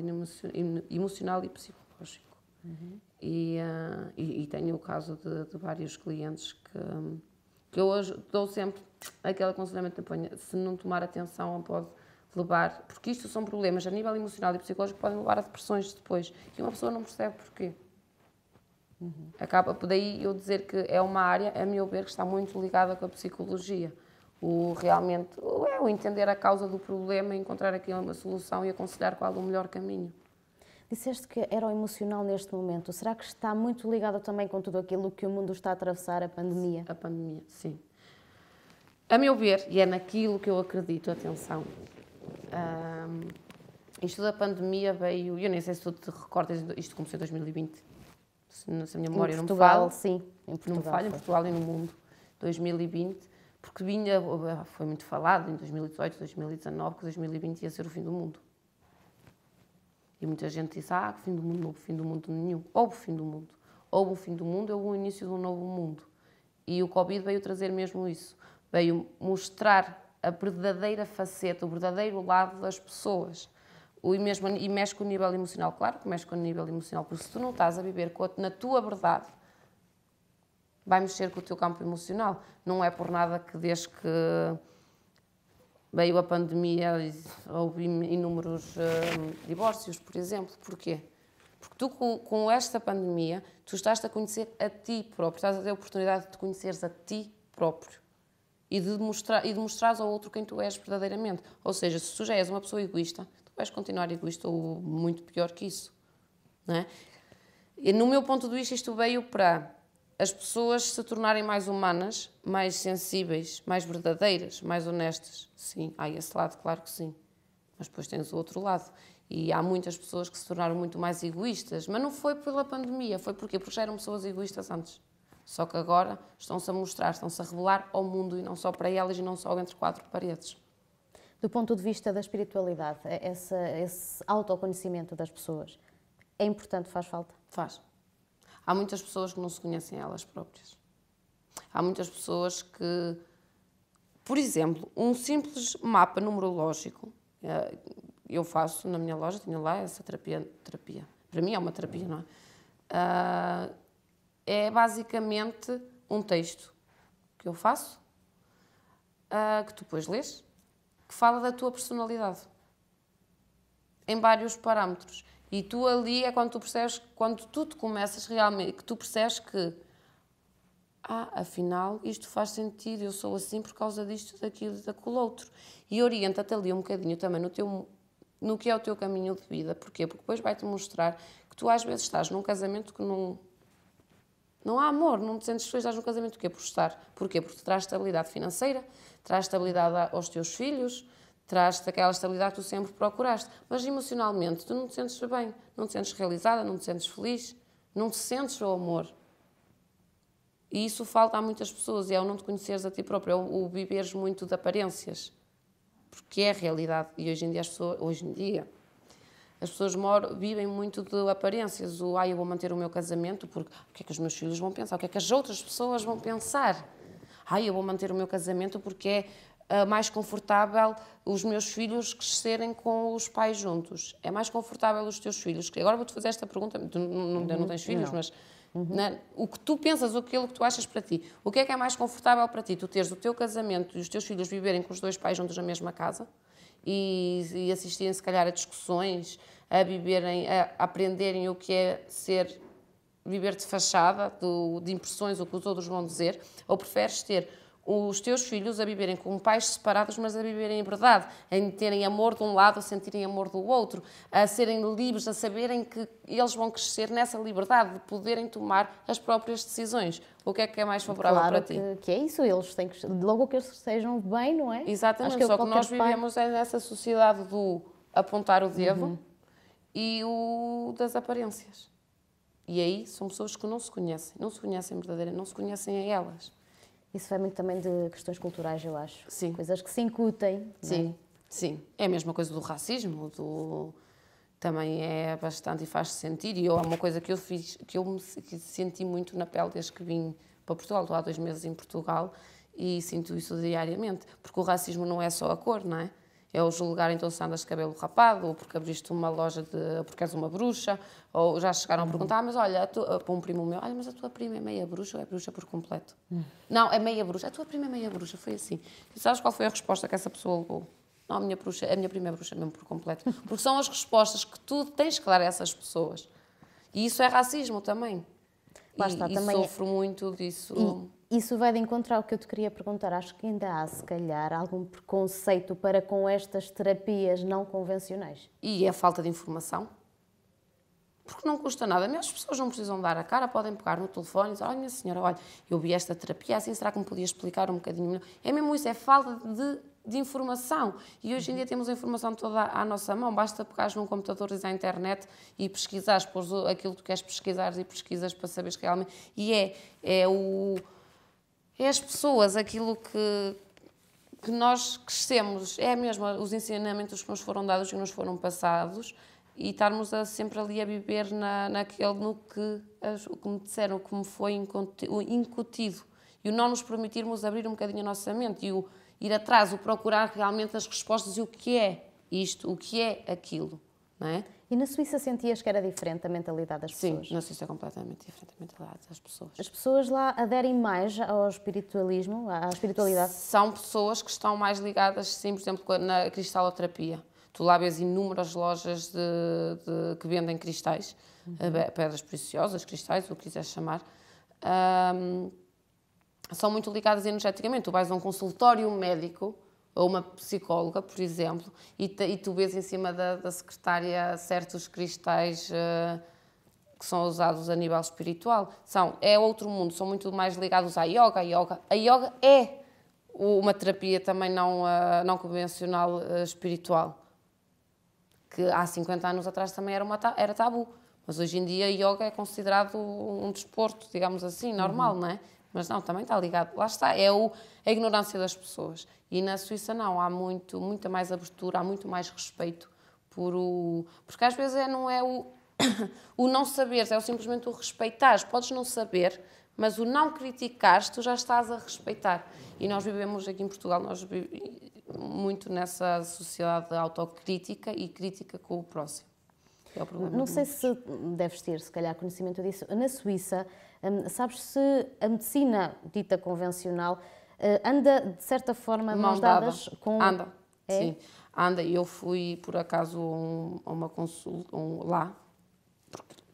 emocional e psicológico. Uhum. E, uh, e, e, tenho o caso de, de, vários clientes que, que eu hoje dou sempre aquele aconselhamento de se não tomar atenção pode levar, porque isto são problemas a nível emocional e psicológico que podem levar a depressões depois, e uma pessoa não percebe porquê. Uhum. Acaba por daí eu dizer que é uma área, a meu ver, que está muito ligada com a psicologia o realmente é o entender a causa do problema, encontrar aqui uma solução e aconselhar qual o melhor caminho. Disseste que era o emocional neste momento. Será que está muito ligado também com tudo aquilo que o mundo está a atravessar, a pandemia? A pandemia, sim. A meu ver, e é naquilo que eu acredito, atenção, um, isto da pandemia veio, eu nem sei se tu te recordas, isto começou em 2020, se, se a minha memória em Portugal, não me falha. sim, em Portugal. Não me falha, em Portugal e no mundo, 2020 porque vinha, foi muito falado em 2018, 2019, que 2020 ia ser o fim do mundo. E muita gente disse, ah, fim do mundo, não houve fim do mundo nenhum. Houve fim do mundo. Houve o fim do mundo, houve o início de um novo mundo. E o Covid veio trazer mesmo isso. Veio mostrar a verdadeira faceta, o verdadeiro lado das pessoas. E, mesmo, e mexe com o nível emocional, claro que mexe com o nível emocional, porque se tu não estás a viver na tua verdade, vai mexer com o teu campo emocional. Não é por nada que desde que veio a pandemia houve inúmeros eh, divórcios, por exemplo. Porquê? Porque tu, com, com esta pandemia, tu estás a conhecer a ti próprio, estás a ter a oportunidade de te conheceres a ti próprio e de, mostrar, e de mostrares ao outro quem tu és verdadeiramente. Ou seja, se tu já és uma pessoa egoísta, tu vais continuar egoísta ou muito pior que isso. Não é? E no meu ponto de vista, isto veio para as pessoas se tornarem mais humanas, mais sensíveis, mais verdadeiras, mais honestas. Sim, há esse lado, claro que sim. Mas depois tens o outro lado. E há muitas pessoas que se tornaram muito mais egoístas, mas não foi pela pandemia, foi porque, porque já eram pessoas egoístas antes. Só que agora estão-se a mostrar, estão-se a revelar ao mundo e não só para elas e não só entre quatro paredes. Do ponto de vista da espiritualidade, esse, esse autoconhecimento das pessoas é importante, faz falta? Faz. Há muitas pessoas que não se conhecem elas próprias. Há muitas pessoas que, por exemplo, um simples mapa numerológico, eh, eu faço na minha loja, tenho lá essa terapia, terapia. Para mim é uma terapia, não é? Eh, é basicamente um texto que eu faço, eh, que tu depois lês, que fala da tua personalidade em vários parâmetros. E tu ali é quando tu percebes, quando tu te começas realmente, que tu percebes que, ah, afinal, isto faz sentido, eu sou assim por causa disto, daquilo e daquilo outro. E orienta-te ali um bocadinho também no, teu, no que é o teu caminho de vida. Porquê? Porque depois vai-te mostrar que tu às vezes estás num casamento que não... Não há amor, não te sentes feliz, estás num casamento o é Por estar. Porquê? Porque traz estabilidade financeira, traz estabilidade aos teus filhos, traz-te aquela estabilidade que tu sempre procuraste. Mas emocionalmente, tu não te sentes bem, não te sentes realizada, não te sentes feliz, não te sentes o amor. E isso falta a muitas pessoas, é o não te conheceres a ti próprio, é o, o viveres muito de aparências. Porque é a realidade. E hoje em dia as pessoas, hoje em dia, as pessoas moram, vivem muito de aparências. O, ah, eu vou manter o meu casamento, porque o que é que os meus filhos vão pensar? O que é que as outras pessoas vão pensar? Ah, eu vou manter o meu casamento porque é ah, mais confortável os meus filhos crescerem com os pais juntos? É mais confortável os teus filhos? Agora vou-te fazer esta pergunta, tu não, não uhum. tens filhos, não. mas uhum. na, né, o que tu pensas, aquilo que tu achas para ti, o que é que é mais confortável para ti? Tu teres o teu casamento e os teus filhos viverem com os dois pais juntos na mesma casa? E, e assistirem, se calhar, a discussões, a viverem, a aprenderem o que é ser viver de fachada, do de impressões, o que os outros vão dizer, ou preferes ter os teus filhos a viverem com pais separados, mas a viverem em verdade, a terem amor de um lado, a sentirem amor do outro, a serem livres, a saberem que eles vão crescer nessa liberdade de poderem tomar as próprias decisões. O que é que é mais favorável claro para ti? Que, que é isso, eles têm que, logo que eles sejam bem, não é? Exatamente, que só que nós vivemos pai... É nessa sociedade do apontar o dedo uhum. e o das aparências. E aí são pessoas que não se conhecem, não se conhecem verdadeiramente, não se conhecem a elas. Isso vai muito também de questões culturais, eu acho. Sim. Coisas que se incutem. É? Sim, é? sim. É a mesma coisa do racismo, do... também é bastante e faz-se sentir. E é uma coisa que eu fiz, que eu me senti muito na pele desde que vim para Portugal. Estou há dois meses em Portugal e sinto isso diariamente. Porque o racismo não é só a cor, não é? É o julgar então se andas de cabelo rapado, ou porque abriste uma loja de, porque és uma bruxa, ou já chegaram a perguntar, ah, mas olha, tu, eh, para um primo meu, olha, mas a tua prima é meia bruxa ou é bruxa por completo? Hum. Não, é meia bruxa, a tua prima é meia bruxa, foi assim. E sabes qual foi a resposta que essa pessoa levou? Não, a minha, bruxa, a minha prima é bruxa mesmo por completo. Porque são as respostas que tu tens que dar a essas pessoas. E isso é racismo também. Lá está, e, e é sofro é... muito disso. E isso vai de encontro ao que eu te queria perguntar. Acho que ainda há, se calhar, algum preconceito para com estas terapias não convencionais. E a é falta de informação? Porque não custa nada. as pessoas não precisam dar a cara, podem pegar no telefone e dizer: Olha, minha senhora, olha, eu vi esta terapia, assim será que me podia explicar um bocadinho melhor? É mesmo isso, é falta de, de informação. E hoje em dia temos a informação toda à, nossa mão, basta pegares num computador, ir à internet e pesquisares, pôs aquilo que tu queres pesquisar e pesquisas para saberes realmente. E é, é o é as pessoas, aquilo que, que nós crescemos, é mesmo os ensinamentos que nos foram dados e que nos foram passados e estarmos a, sempre ali a viver na, naquele no que, as, o que me disseram, o que me foi incutido e o não nos permitirmos abrir um bocadinho a nossa mente e o ir atrás, o procurar realmente as respostas e o que é isto, o que é aquilo não é? E na Suíça sentias que era diferente a mentalidade das pessoas? Sim, na Suíça é completamente diferente a mentalidade das pessoas. As pessoas lá aderem mais ao espiritualismo, à espiritualidade? São pessoas que estão mais ligadas, sim, por exemplo, na cristaloterapia. Tu lá vês inúmeras lojas de, de que vendem cristais, uhum. Eh, pedras preciosas, cristais, o que quiseres chamar. Um, são muito ligadas energeticamente. Tu vais a um consultório médico, ou uma psicóloga, por exemplo, e, te, e tu vês em cima da, da secretária certos cristais uh, que são usados a nível espiritual. São, é outro mundo, são muito mais ligados à yoga. A yoga, a yoga é uma terapia também não, uh, não convencional uh, espiritual, que há 50 anos atrás também era, uma, era tabu. Mas hoje em dia, yoga é considerado um desporto, digamos assim, normal, uhum. não é? Mas não, também está ligado. Lá está, é o, a ignorância das pessoas. E na Suíça não, há muito, muita mais abertura, há muito mais respeito por o. Porque às vezes é, não é o, o não saber, é o simplesmente o respeitar. Podes não saber, mas o não criticares, tu já estás a respeitar. E nós vivemos aqui em Portugal, nós vivemos muito nessa sociedade autocrítica e crítica com o próximo. É o não sei se deves ter, se calhar, conhecimento disso. Na Suíça, um, sabes se a medicina dita convencional uh, anda, de certa forma, mãos dadas com. Anda, é? sim. Anda, eu fui, por acaso, a um, uma consulta um, lá,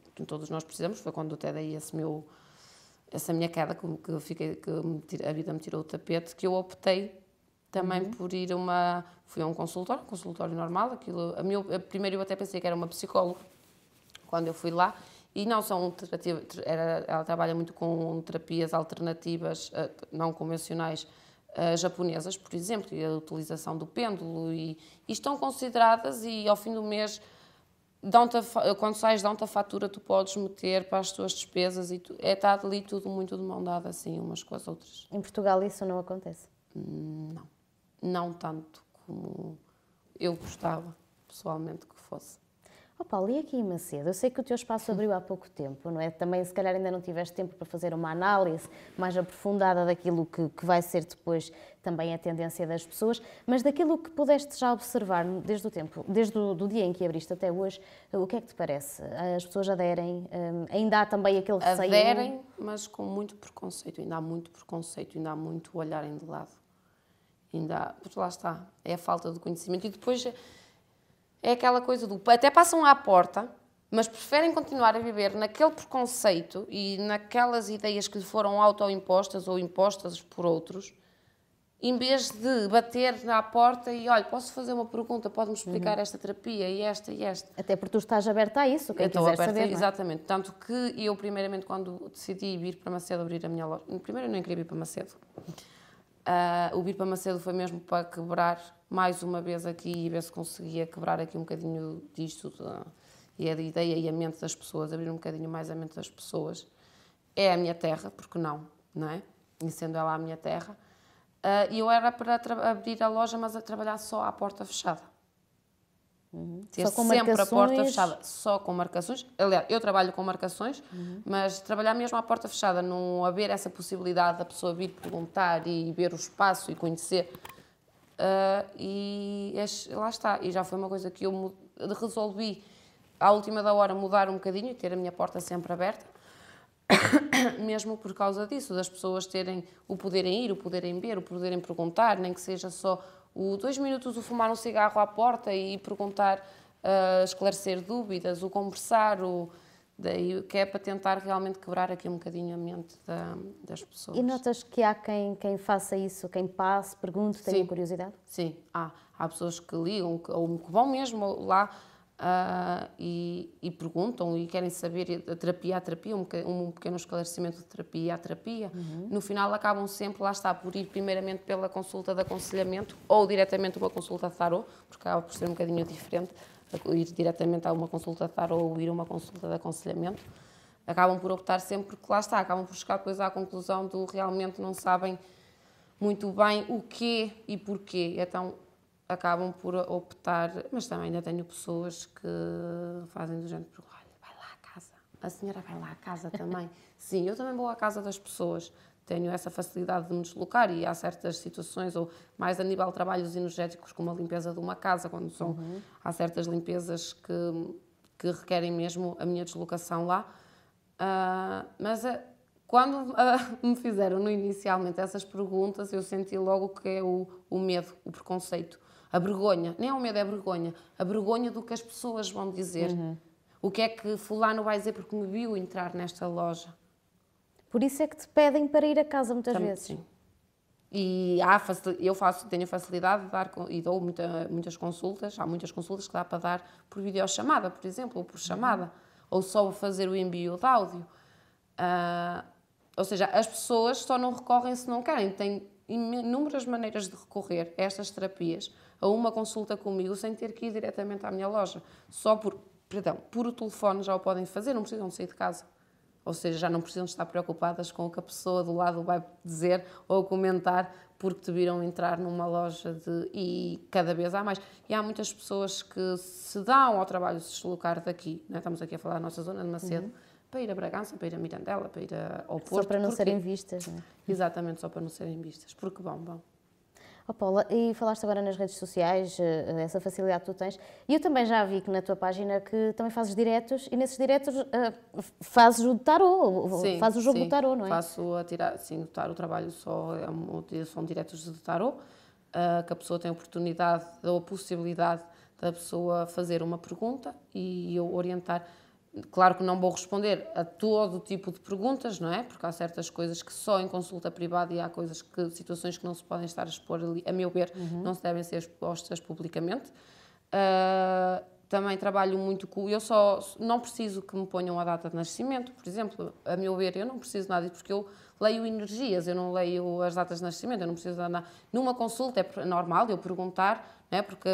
porque todos nós precisamos, foi quando o TDI essa minha queda, que, fiquei, que tira, a vida me tirou o tapete, que eu optei também uhum. por ir a uma. Fui a um consultório, um consultório normal, aquilo. A meu, primeiro eu até pensei que era uma psicóloga, quando eu fui lá, e não são ela trabalha muito com terapias alternativas eh, não convencionais eh, japonesas, por exemplo, e a utilização do pêndulo, e, e estão consideradas e ao fim do mês quando sais dão-te a fatura, tu podes meter para as tuas despesas e tu, é está ali tudo muito de mão dada, assim, umas com as outras. Em Portugal isso não acontece? Hum, não. Não tanto como eu gostava, pessoalmente, que fosse. Oh Paulo, e aqui em Macedo? Eu sei que o teu espaço abriu há pouco tempo, não é? Também, se calhar, ainda não tiveste tempo para fazer uma análise mais aprofundada daquilo que, que vai ser depois também a tendência das pessoas, mas daquilo que pudeste já observar desde o tempo, desde o do dia em que abriste até hoje, o que é que te parece? As pessoas aderem? Hum, ainda há também aquele receio? Aderem, mas com muito preconceito. Ainda há muito preconceito, ainda há muito olharem de lado. Ainda há, porque lá está, é a falta de conhecimento. E depois é aquela coisa do. Até passam à porta, mas preferem continuar a viver naquele preconceito e naquelas ideias que lhe foram autoimpostas ou impostas por outros, em vez de bater na porta e, olha, posso fazer uma pergunta, pode-me explicar uhum. esta terapia e esta e esta. Até porque tu estás aberta a isso, quem eu quiser aberta, saber. É? Exatamente. Tanto que eu, primeiramente, quando decidi vir para Macedo abrir a minha loja... Primeiro eu não queria ir para Macedo. Uh, o vir para Macedo foi mesmo para quebrar mais uma vez aqui e ver se conseguia quebrar aqui um bocadinho disto e a ideia e a mente das pessoas, abrir um bocadinho mais a mente das pessoas. É a minha terra, porque não, não é? E sendo ela a minha terra. E uh, ah, eu era para abrir a loja, mas a trabalhar só à porta fechada. Uhum. Ter só com sempre marcações. a porta fechada, só com marcações. Aliás, eu trabalho com marcações, uhum. mas trabalhar mesmo à porta fechada, não haver essa possibilidade da pessoa vir perguntar e ver o espaço e conhecer Uh, e lá está. E já foi uma coisa que eu resolvi à última da hora mudar um bocadinho e ter a minha porta sempre aberta, mesmo por causa disso, das pessoas terem o poderem ir, o poderem ver, o poderem perguntar, nem que seja só o dois minutos o fumar um cigarro à porta e perguntar, uh, esclarecer dúvidas, o conversar, o Daí que é para tentar realmente quebrar aqui um bocadinho a mente da, das pessoas. E notas que há quem, quem faça isso, quem passe, pergunte, tenha curiosidade? Sim, há. Há pessoas que ligam que, ou que vão mesmo lá uh, e, e, perguntam e querem saber a terapia a terapia, um, um pequeno esclarecimento de terapia a terapia. Uhum. No final acabam sempre, lá está, por ir primeiramente pela consulta de aconselhamento ou diretamente uma consulta de tarot, porque acaba por ser um bocadinho diferente ir diretamente a uma consulta de tarot ou ir a uma consulta de aconselhamento, acabam por optar sempre, porque lá está, acabam por chegar depois à conclusão do realmente não sabem muito bem o quê e porquê. Então acabam por optar, mas também ainda tenho pessoas que fazem do género, olha, vai lá à casa, a senhora vai lá à casa também. Sim, eu também vou à casa das pessoas, tenho essa facilidade de me deslocar e há certas situações, ou mais a nível de trabalhos energéticos, como a limpeza de uma casa, quando são, uhum. há certas limpezas que, que requerem mesmo a minha deslocação lá. Uh, mas ah, quando ah, me fizeram no, inicialmente essas perguntas, eu senti logo que é o, o medo, o preconceito, a vergonha. Nem é o medo, é a vergonha. A vergonha do que as pessoas vão dizer. Uhum. O que é que Fulano vai dizer porque me viu entrar nesta loja? Por isso é que te pedem para ir a casa muitas Também, vezes. Sim. E há eu faço, tenho a facilidade de dar e dou muita, muitas consultas. Há muitas consultas que dá para dar por videochamada, por exemplo, ou por chamada, uhum. ou só fazer o envio de áudio. Uh, ou seja, as pessoas só não recorrem se não querem. Têm inúmeras maneiras de recorrer a estas terapias, a uma consulta comigo, sem ter que ir diretamente à minha loja. Só por, perdão, por o telefone já o podem fazer, não precisam sair de casa ou seja, já não precisam estar preocupadas com o que a pessoa do lado vai dizer ou comentar porque te viram entrar numa loja de, e cada vez há mais. E há muitas pessoas que se dão ao trabalho de se deslocar daqui, é? estamos aqui a falar da nossa zona de Macedo, uhum. para ir a Bragança, para ir a Mirandela, para ir ao Porto. Só para não porque... serem vistas, não é? Exatamente, só para não serem vistas, porque bom, bom. Oh, Paula, e falaste agora nas redes sociais, eh, eh, essa facilidade que tu tens, e eu também já vi que na tua página que também fazes diretos, e nesses diretos uh, fazes o tarô, sim, fazes o jogo sim, do tarô, não é? faço a tirar, sim, o tarô, trabalho só, é são diretos de tarô, uh, que a pessoa tem a oportunidade ou a possibilidade da pessoa fazer uma pergunta e eu orientar Claro que não vou responder a todo tipo de perguntas, não é? Porque há certas coisas que só em consulta privada e há coisas que, situações que não se podem estar a expor ali, a meu ver, uhum. não se devem ser expostas publicamente. Uh, também trabalho muito com. Eu só não preciso que me ponham a data de nascimento, por exemplo. A meu ver, eu não preciso nada disso, porque eu leio energias, eu não leio as datas de nascimento, eu não preciso nada. Numa consulta é normal eu perguntar, não é? Porque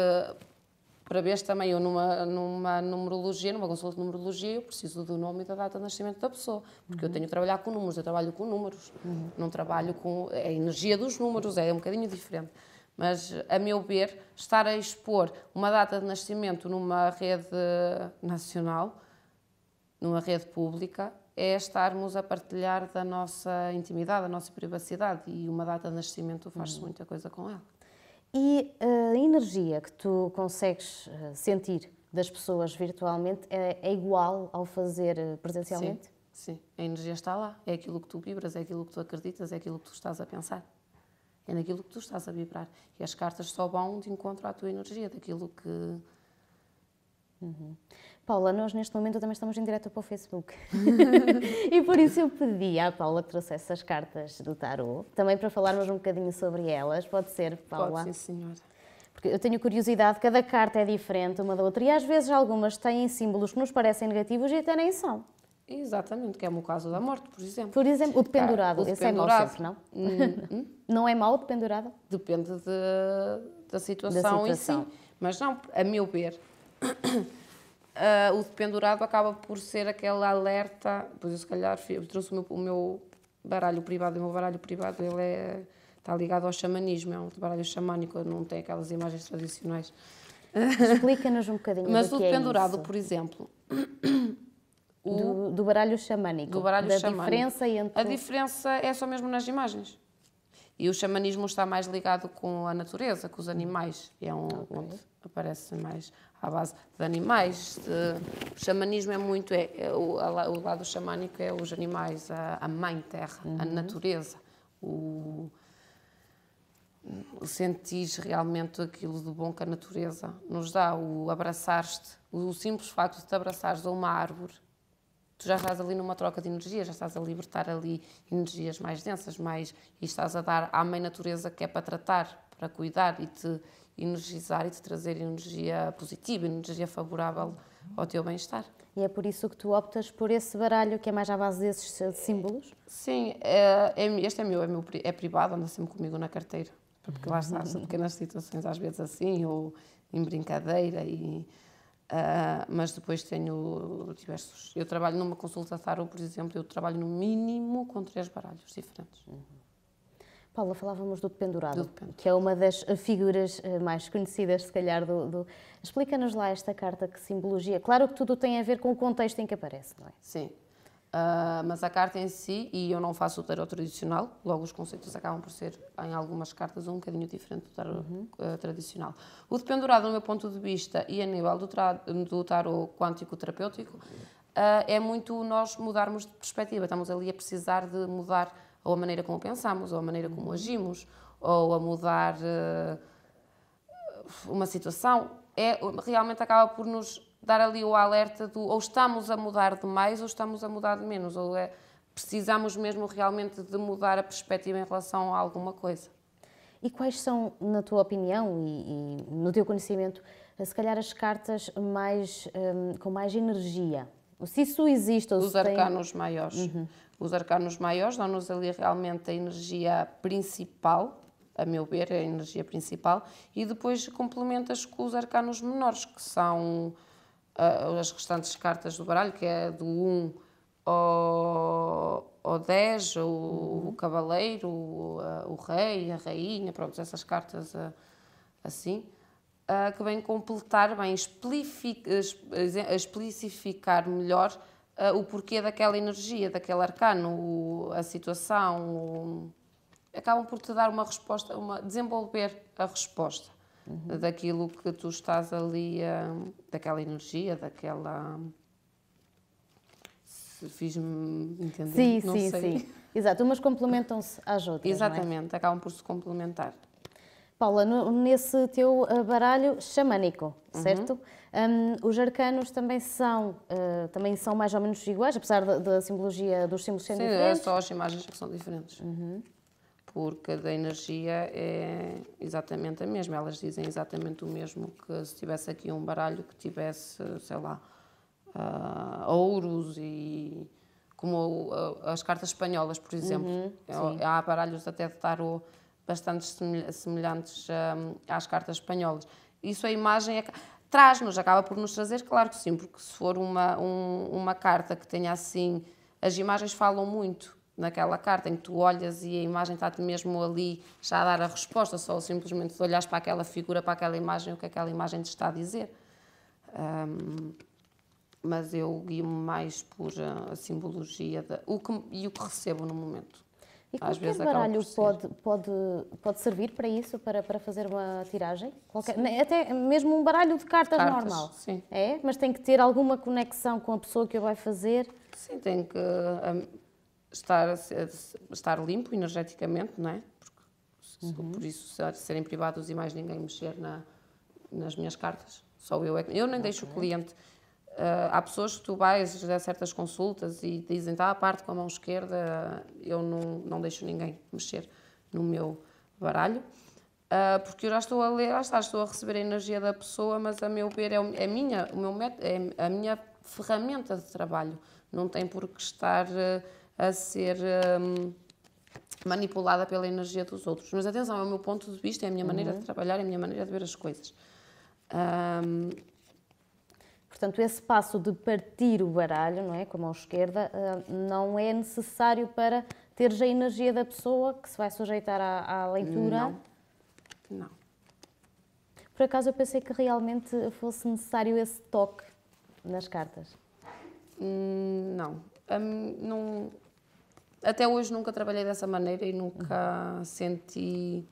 para ver também eu numa, numa numerologia, numa consulta de numerologia, eu preciso do nome e da data de nascimento da pessoa, porque uhum. eu tenho que trabalhar com números, eu trabalho com números, uhum. não trabalho com é a energia dos números, é um bocadinho diferente. Mas, a meu ver, estar a expor uma data de nascimento numa rede nacional, numa rede pública, é estarmos a partilhar da nossa intimidade, da nossa privacidade, e uma data de nascimento faz-se uhum. muita coisa com ela. E eh, a energia que tu consegues eh, sentir das pessoas virtualmente é, é igual ao fazer eh, presencialmente? Sim, sim, a energia está lá. É aquilo que tu vibras, é aquilo que tu acreditas, é aquilo que tu estás a pensar. É naquilo que tu estás a vibrar. E as cartas só vão de encontro à tua energia, daquilo que. Uhum. Paula, nós neste momento também estamos em direto para o Facebook. e por isso eu pedi à Paula que trouxesse as cartas do tarot, também para falarmos um bocadinho sobre elas. Pode ser, Paula? Pode ser, senhora porque eu tenho curiosidade, cada carta é diferente uma da outra e às vezes algumas têm símbolos que nos parecem negativos e até nem são. Exatamente, que é o caso da morte, por exemplo. Por exemplo, o dependurado, ah, o dependurado. esse é mau sempre, não? Hum? hum. Não é mau o dependurado? Depende de, da, situação da situação em si. Mas não, a meu ver, uh, o dependurado acaba por ser aquele alerta. Pois eu, se calhar, trouxe o meu, o meu baralho privado. O meu baralho privado ele é, está ligado ao xamanismo, é um baralho xamânico, não tem aquelas imagens tradicionais. Explica-nos um bocadinho. Mas do o dependurado, é por exemplo. O, do, do, baralho xamânico. Do baralho da xamânico. Diferença entre... A diferença é só mesmo nas imagens. E o xamanismo está mais ligado com a natureza, com os animais. É um, okay. onde aparece mais à base de animais. O xamanismo é muito, é, é o, o lado xamânico é os animais, a, a mãe terra, uhum. a natureza, o, o sentir realmente aquilo de bom que a natureza nos dá, o abraçar-te, o simples facto de te abraçares a uma árvore, tu já estás ali numa troca de energia, já estás a libertar ali energias mais densas, mais, e estás a dar à mãe natureza que é para tratar, para cuidar e te energizar e te trazer energia positiva, energia favorável ao teu bem-estar. E é por isso que tu optas por esse baralho que é mais à base desses símbolos? Sim, é, é, este é meu, é, meu, é privado, anda sempre comigo na carteira. Porque lá está, são pequenas situações às vezes assim, ou em brincadeira, e, uh, mas depois tenho diversos. Eu trabalho numa consulta taro por exemplo, eu trabalho no mínimo com três baralhos diferentes. Uhum. Paula, falávamos do Dependurado, do que é uma das eh, figuras eh, mais conhecidas, se calhar, do... do... Explica-nos lá esta carta, que simbologia... Claro que tudo tem a ver com o contexto em que aparece, não é? Sim. Uh, mas a carta em si, e eu não faço o tarot tradicional, logo os conceitos acabam por ser, em algumas cartas, um bocadinho diferente do tarot uhum. uh, tradicional. O dependurado, do meu ponto de vista, e a nível do, do tarot quântico-terapêutico, uh, ah, é muito nós mudarmos de perspectiva, estamos ali a precisar de mudar ou a maneira como pensamos, ou a maneira como agimos, ou a mudar uh, uma situação, é, realmente acaba por nos dar ali o alerta do ou estamos a mudar de mais ou estamos a mudar de menos, ou é, precisamos mesmo realmente de mudar a perspectiva em relação a alguma coisa. E quais são, na tua opinião e, e no teu conhecimento, se calhar as cartas mais, um, com mais energia? Se isso existe ou Os arcanos tem... maiores. Uhum. Os arcanos maiores dão-nos ali realmente a energia principal, a meu ver, é a energia principal, e depois complementas com os arcanos menores, que são uh, as restantes cartas do baralho, que é do 1 ao, ao 10, o, uhum. o cavaleiro, o, o, rei, a rainha, pronto, essas cartas uh, assim, uh, que vêm completar, vêm explicificar melhor uh, o porquê daquela energia, daquele arcano, o, a situação, o, acabam por te dar uma resposta, uma, desenvolver a resposta uhum. daquilo que tu estás ali, uh, daquela energia, daquela. Se fiz-me entender. Sim, não sim, sei. sim. Exato, umas complementam-se às outras. É? Exatamente, é? acabam por se complementar. Paula, no, nesse teu ah, baralho xamânico, uhum. certo? Uhum. Um, os arcanos também são, uh, também são mais ou menos iguais, apesar da, simbologia dos símbolos serem diferentes? Sim, é só as imagens que são diferentes. Uhum. Porque a da energia é exatamente a mesma. Elas dizem exatamente o mesmo que se tivesse aqui um baralho que tivesse, sei lá, uh, ouros e como ah, as cartas espanholas, por exemplo. Uhum, é Há baralhos até de tarô bastante semelhantes às cartas espanholas. Isso a imagem é traz-nos, acaba por nos trazer, claro que sim, porque se for uma, um, uma carta que tenha assim, as imagens falam muito naquela carta em que tu olhas e a imagem está-te mesmo ali já a dar a resposta, só simplesmente de olhares para aquela figura, para aquela imagem, o que aquela imagem te está a dizer. Um, mas eu guio-me mais por a, ah, a simbologia da, o que, e o que recebo no momento. E às vezes baralho pode, pode, pode servir para isso, para, para fazer uma tiragem? Qualquer, até mesmo um baralho de cartas, cartas, normal. Sim. É, mas tem que ter alguma conexão com a pessoa que o vai fazer. Sim, tem que um, estar, estar limpo energeticamente, não é? Porque, uhum. Por isso, serem privados e mais ninguém mexer na, nas minhas cartas. Só eu é que. Eu nem okay. deixo o cliente Uh, há pessoas que tu vais a certas consultas e dizem, tá, a parte com a mão esquerda, eu não, não deixo ninguém mexer no meu baralho, uh, porque eu já estou a ler, já está, estou a receber a energia da pessoa, mas a meu ver é, é minha, o meu método, é a minha ferramenta de trabalho, não tem por que estar uh, a ser um, manipulada pela energia dos outros. Mas atenção, é o meu ponto de vista, é a minha maneira de uhum. trabalhar, é a minha maneira de ver as coisas. Um, Portanto, esse passo de partir o baralho, não é, com a mão esquerda, eh, não é necessário para teres a energia da pessoa que se vai sujeitar à, à leitura? Não. não. Por acaso eu pensei que realmente fosse necessário esse toque nas cartas. Hum, não. Hum, não. Até hoje nunca trabalhei dessa maneira e nunca uhum. senti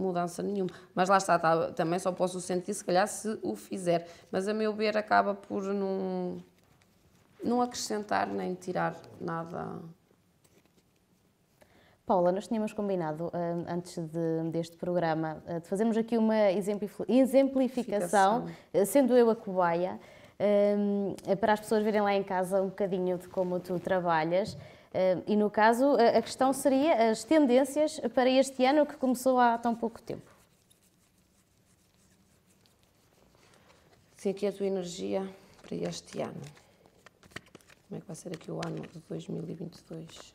mudança nenhuma. Mas lá está, tá, também só posso sentir se calhar se o fizer. Mas a meu ver acaba por não, não acrescentar nem tirar nada. Paula, nós tínhamos combinado hum, antes de, deste programa eh, de fazermos aqui uma exemplificação, eh, sendo eu a cobaia, hum, para as pessoas verem lá em casa um bocadinho de como tu trabalhas. E no caso, a questão seria as tendências para este ano que começou há tão pouco tempo. Sim, aqui é a tua energia para este ano. Como é que vai ser aqui o ano de 2022?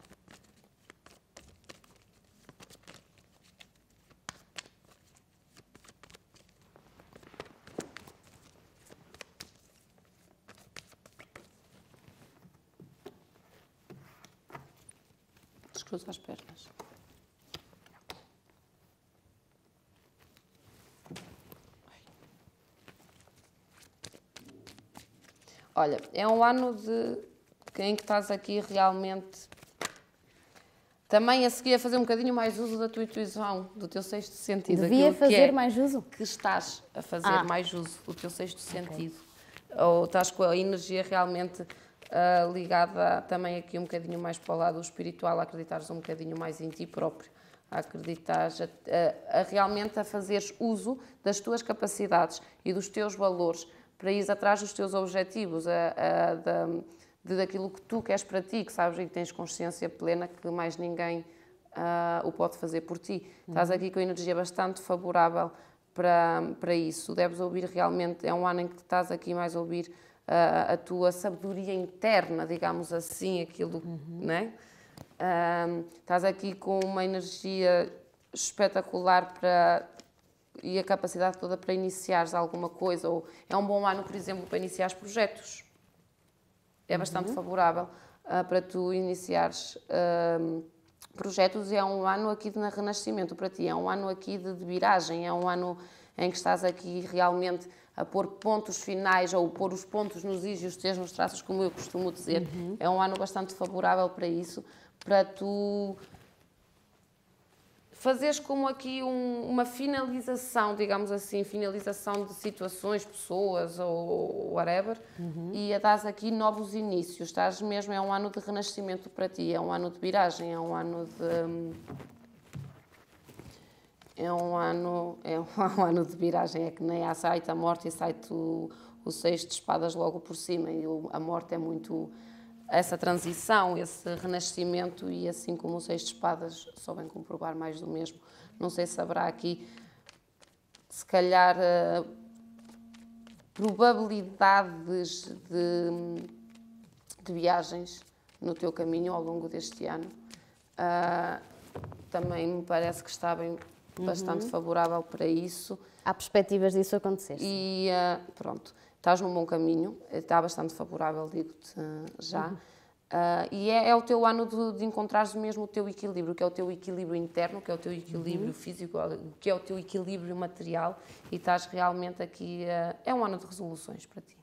Cruza as pernas. Olha, é um ano de, quem que estás aqui realmente também a seguir a fazer um bocadinho mais uso da tua intuição, do teu sexto sentido. Devia fazer que é, mais uso? Que estás a fazer ah. mais uso do teu sexto okay. sentido. Ou estás com a energia realmente uh, ligada também aqui um bocadinho mais para o lado espiritual, a acreditares um bocadinho mais em ti próprio, a acreditares, a, a, a realmente a fazeres uso das tuas capacidades e dos teus valores para ir atrás dos teus objetivos, a, a da, de, daquilo que tu queres para ti, que sabes e que tens consciência plena que mais ninguém uh, o pode fazer por ti. Uhum. Estás aqui com energia bastante favorável para, para isso. Deves ouvir realmente, é um ano em que estás aqui mais a ouvir a, a tua sabedoria interna, digamos assim, aquilo, uhum. né? estás aqui com uma energia espetacular para e a capacidade toda para iniciares alguma coisa, ou é um bom ano, por exemplo, para iniciares projetos. É bastante uhum. favorável uh, para tu iniciares uh, projetos e é um ano aqui de renascimento para ti, é um ano aqui de, de viragem, é um ano em que estás aqui realmente a pôr pontos finais ou pôr os pontos nos is e os t's nos traços, como eu costumo dizer. Uhum. É um ano bastante favorável para isso, para tu fazeres como aqui um, uma finalização, digamos assim, finalização de situações, pessoas ou whatever, uhum. e dás aqui novos inícios. Estás mesmo, é um ano de renascimento para ti, é um ano de viragem, é um ano de. Hum, é um ano, é um, ano de viragem, é que nem há saída a morte e sai o, o seis de espadas logo por cima. E o, a morte é muito essa transição, esse renascimento e assim como o seis de espadas vem comprovar mais do mesmo. Não sei se haverá aqui, se calhar, eh, probabilidades de, de viagens no teu caminho ao longo deste ano. Uh, também me parece que está bem uhum. bastante favorável para isso. Há perspectivas disso acontecer. E uh, pronto, estás num bom caminho, eh, está bastante favorável, digo-te eh, já. Uhum. Uh, e é, é, o teu ano de, de encontrares mesmo o teu equilíbrio, que é o teu equilíbrio interno, que é o teu equilíbrio uhum. físico, que é o teu equilíbrio material, e estás realmente aqui. Uh, é um ano de resoluções para ti.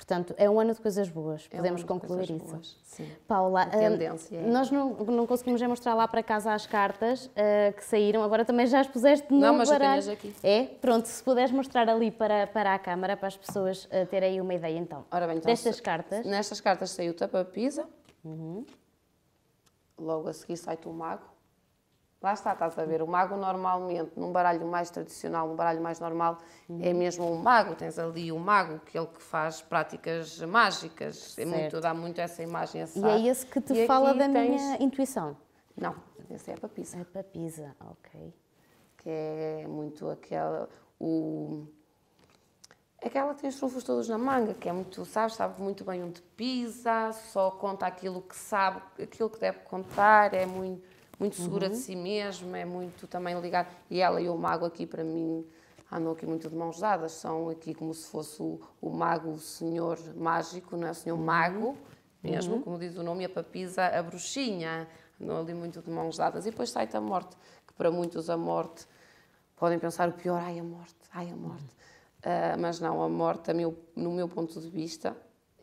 Portanto, é um ano de coisas boas, é podemos um concluir isso. Boas. Sim. Paula, hum, tendência, é. nós não, não conseguimos é mostrar lá para casa as cartas uh, que saíram, agora também já as puseste no Não, mas baralho. eu aqui. É? Pronto, se puderes mostrar ali para, para a câmara, para as pessoas uh, terem aí uma ideia então. Ora bem, então, Destas se, cartas. Nestas cartas saiu o Tapa Pisa, uhum. logo a seguir sai o Mago, Lá está, estás a ver. O mago normalmente, num baralho mais tradicional, num baralho mais normal, é uhum. é mesmo um mago. Tens ali o um mago, que é que faz práticas mágicas. É muito, dá muito essa imagem. Essa e é esse que te e fala da tens... minha intuição? Não, esse é a papisa. A papisa, ok. Que é muito aquela... O, aquela que tem os trunfos todos na manga, que é muito, sabe, sabe muito bem onde pisa, só conta aquilo que sabe, aquilo que deve contar, é muito muito segura uhum. de si mesma, é muito também ligada. E ela e o mago aqui, para mim, andam aqui muito de mãos dadas, são aqui como se fosse o, o mago, o senhor mágico, não é? O senhor uhum. mago, mesmo, uhum. como diz o nome, e a papisa, a bruxinha, andam ali muito de mãos dadas. E depois sai a morte, que para muitos a morte, podem pensar o pior, ai a morte, ai a morte. Uh, mas não, a morte, meu, no meu ponto de vista,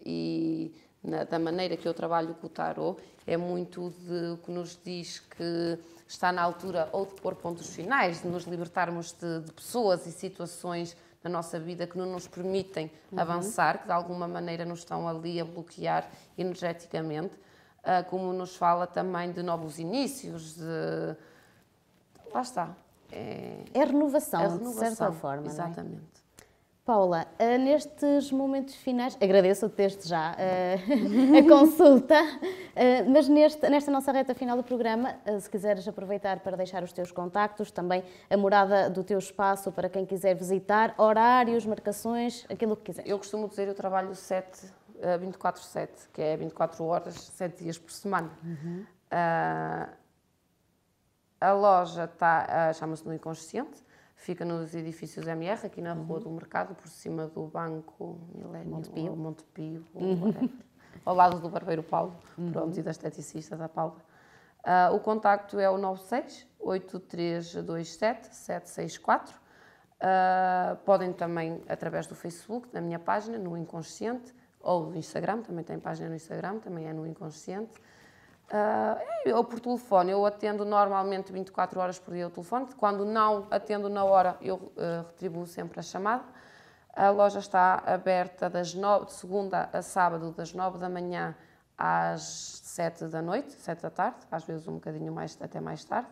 e na, da maneira que eu trabalho com o tarot, é muito de que nos diz que está na altura ou de pôr pontos finais, de nos libertarmos de, de pessoas e situações na nossa vida que não nos permitem uhum. avançar, que de alguma maneira nos estão ali a bloquear energeticamente, uh, como nos fala também de novos inícios, de... lá está. É, é renovação, é renovação, de certa forma. É? Exatamente. Paula, eh, nestes momentos finais, agradeço-te desde já eh, a, consulta, eh, mas neste, nesta nossa reta final do programa, se quiseres aproveitar para deixar os teus contactos, também a morada do teu espaço para quem quiser visitar, horários, marcações, aquilo que quiser. Eu costumo dizer, eu trabalho 7, 24-7, que é 24 horas, 7 dias por semana. Uhum. Uh, a loja está, uh, chama-se No Inconsciente, fica nos edifícios MR, aqui na uhum. Rua do Mercado, por cima do Banco Milênio, Montepio, ou Montepio uhum. ao lado do Barbeiro Paulo, uhum. pronto, e da esteticista da Paula. Uh, o contacto é o 96 8327 764. Uh, podem também, através do Facebook, da minha página, no Inconsciente, ou do Instagram, também tem página no Instagram, também é no Inconsciente. Uh, ah, ou por telefone, eu atendo normalmente 24 horas por dia o telefone. Quando não atendo na hora, eu uh, retribuo sempre a chamada. A loja está aberta das 9, de segunda a sábado, das 9 da manhã às 7 da noite, 7 da tarde, às vezes um bocadinho mais, até mais tarde.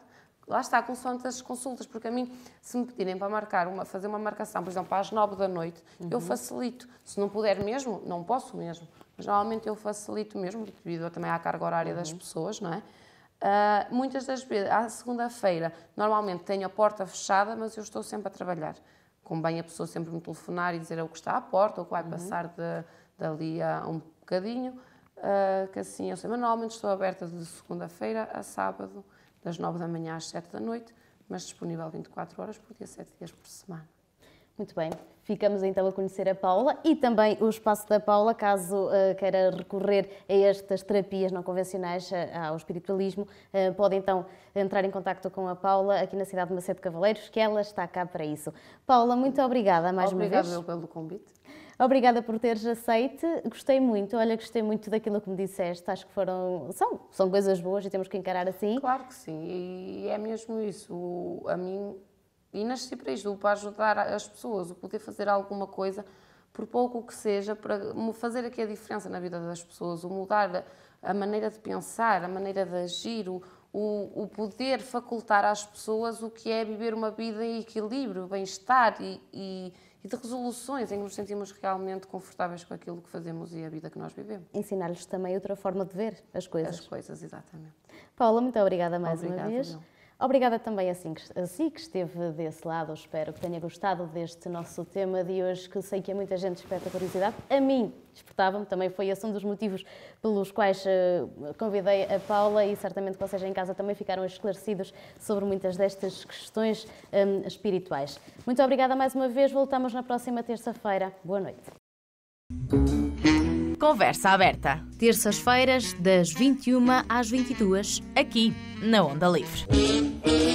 Lá está, consoante as consultas, porque a mim, se me pedirem para marcar uma, fazer uma marcação, por exemplo, às 9 da noite, uhum. eu facilito. Se não puder mesmo, não posso mesmo. Geralmente eu facilito mesmo, devido também à carga horária uhum. das pessoas, não é? Uh, muitas das vezes, à segunda-feira, normalmente tenho a porta fechada, mas eu estou sempre a trabalhar. Convém a pessoa sempre me telefonar e dizer o que está à porta, ou que vai uhum. passar de, dali a um bocadinho, uh, que assim eu sei. Mas normalmente estou aberta de segunda-feira a sábado, das nove da manhã às sete da noite, mas disponível 24 horas por dia, sete dias por semana. Muito bem. Ficamos então a conhecer a Paula e também o espaço da Paula, caso uh, queira recorrer a estas terapias não convencionais, uh, ao espiritualismo, uh, pode então entrar em contato com a Paula aqui na cidade de Macedo Cavaleiros, que ela está cá para isso. Paula, muito obrigada mais uma vez. Obrigada pelo convite. Obrigada por teres aceite. Gostei muito, olha, gostei muito daquilo que me disseste. Acho que foram. São, são coisas boas e temos que encarar assim. Claro que sim, e é mesmo isso. O, a mim e nasci para isto, para ajudar as pessoas, o poder fazer alguma coisa, por pouco que seja, para fazer aqui a diferença na vida das pessoas, o mudar a maneira de pensar, a maneira de agir, o, o, poder facultar às pessoas o que é viver uma vida em equilíbrio, bem-estar e, e, e, de resoluções em que nos sentimos realmente confortáveis com aquilo que fazemos e a vida que nós vivemos. Ensinar-lhes também outra forma de ver as coisas. As coisas, exatamente. Paula, muito obrigada mais obrigada, uma vez. Não. Obrigada também a si, a si que esteve desse lado. Espero que tenha gostado deste nosso tema de hoje, que sei que a é muita gente desperta curiosidade. A mim despertava-me, também foi esse um dos motivos pelos quais eh, convidei a Paula e certamente vocês em casa também ficaram esclarecidos sobre muitas destas questões um, espirituais. Muito obrigada mais uma vez. Voltamos na próxima terça-feira. Boa noite. Conversa aberta. Terças-feiras, das 21 às 22, aqui na Onda Livre.